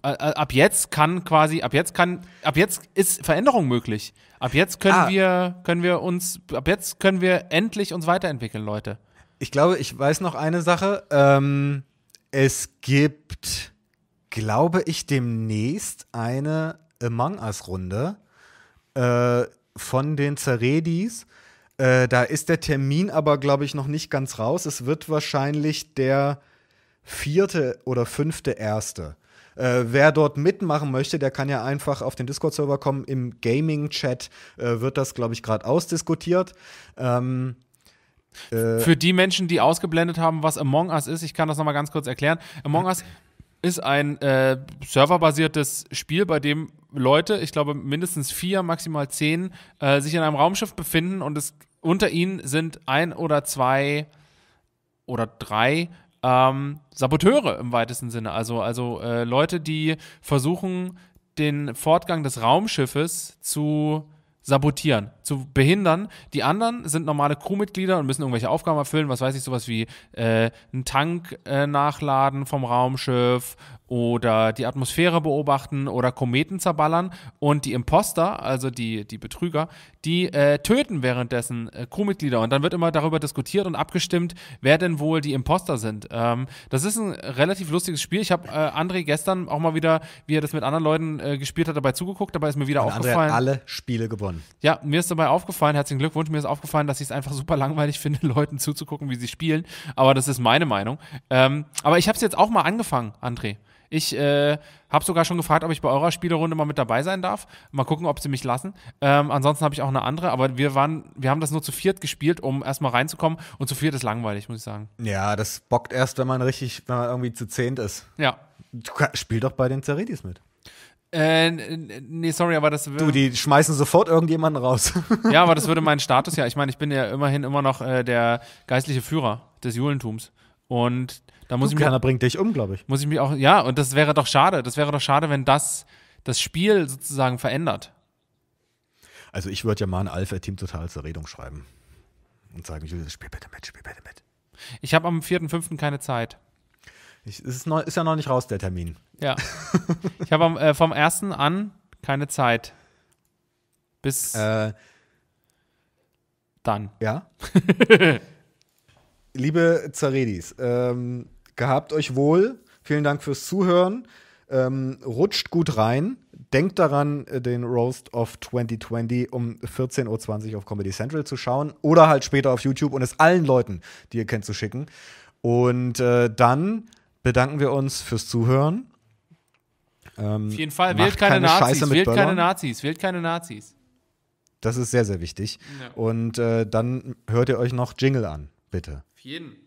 äh, äh, ab jetzt kann quasi, ab jetzt kann, ab jetzt ist Veränderung möglich. Ab jetzt können ah. wir, können wir uns, ab jetzt können wir endlich uns weiterentwickeln, Leute. Ich glaube, ich weiß noch eine Sache. Ähm, es gibt, glaube ich, demnächst eine Among Us-Runde äh, von den Zeredis äh, da ist der Termin aber, glaube ich, noch nicht ganz raus. Es wird wahrscheinlich der vierte oder fünfte erste. Äh, wer dort mitmachen möchte, der kann ja einfach auf den Discord-Server kommen. Im Gaming-Chat äh, wird das, glaube ich, gerade ausdiskutiert. Ähm, äh, Für die Menschen, die ausgeblendet haben, was Among Us ist, ich kann das nochmal ganz kurz erklären. Among Us ist ein äh, serverbasiertes Spiel, bei dem Leute, ich glaube mindestens vier, maximal zehn, äh, sich in einem Raumschiff befinden und es unter ihnen sind ein oder zwei oder drei ähm, Saboteure im weitesten Sinne. Also, also äh, Leute, die versuchen, den Fortgang des Raumschiffes zu sabotieren, zu behindern. Die anderen sind normale Crewmitglieder und müssen irgendwelche Aufgaben erfüllen, was weiß ich, sowas wie äh, einen Tank äh, nachladen vom Raumschiff oder die Atmosphäre beobachten oder Kometen zerballern. Und die Imposter, also die, die Betrüger, die äh, töten währenddessen äh, Crewmitglieder. Und dann wird immer darüber diskutiert und abgestimmt, wer denn wohl die Imposter sind. Ähm, das ist ein relativ lustiges Spiel. Ich habe äh, André gestern auch mal wieder, wie er das mit anderen Leuten äh, gespielt hat, dabei zugeguckt. Dabei ist mir wieder und aufgefallen. André hat alle Spiele gewonnen. Ja, mir ist dabei aufgefallen, herzlichen Glückwunsch, mir ist aufgefallen, dass ich es einfach super langweilig finde, Leuten zuzugucken, wie sie spielen. Aber das ist meine Meinung. Ähm, aber ich habe es jetzt auch mal angefangen, André. Ich äh, habe sogar schon gefragt, ob ich bei eurer Spielerunde mal mit dabei sein darf. Mal gucken, ob sie mich lassen. Ähm, ansonsten habe ich auch eine andere, aber wir waren, wir haben das nur zu viert gespielt, um erstmal reinzukommen. Und zu viert ist langweilig, muss ich sagen. Ja, das bockt erst, wenn man richtig, wenn man irgendwie zu zehnt ist. Ja. Du, spiel doch bei den Zeredis mit. Äh, nee, sorry, aber das würde. Du, die schmeißen sofort irgendjemanden raus. ja, aber das würde meinen Status ja. Ich meine, ich bin ja immerhin immer noch äh, der geistliche Führer des Julentums. Und da muss du, ich mir. Keiner bringt dich um, glaube ich. Muss ich mich auch. Ja, und das wäre doch schade. Das wäre doch schade, wenn das das Spiel sozusagen verändert. Also ich würde ja mal ein Alpha-Team total zur Redung schreiben. Und sagen, Julius, spiel bitte mit, spiel bitte mit. Ich habe am 4.5. keine Zeit. Ich, es ist, noch, ist, ja noch nicht raus, der Termin. Ja. ich habe äh, vom 1. an keine Zeit. Bis äh, dann. Ja. liebe Zaredis, ähm, gehabt euch wohl. Vielen Dank fürs Zuhören. Ähm, rutscht gut rein. Denkt daran, äh, den Roast of 2020 um 14.20 Uhr auf Comedy Central zu schauen oder halt später auf YouTube und es allen Leuten, die ihr kennt, zu schicken. Und äh, dann bedanken wir uns fürs Zuhören. Ähm, auf jeden Fall, wählt keine, keine Nazis, wählt Böllern. keine Nazis, wählt keine Nazis. Das ist sehr, sehr wichtig. Ja. Und äh, dann hört ihr euch noch Jingle an, bitte jeden.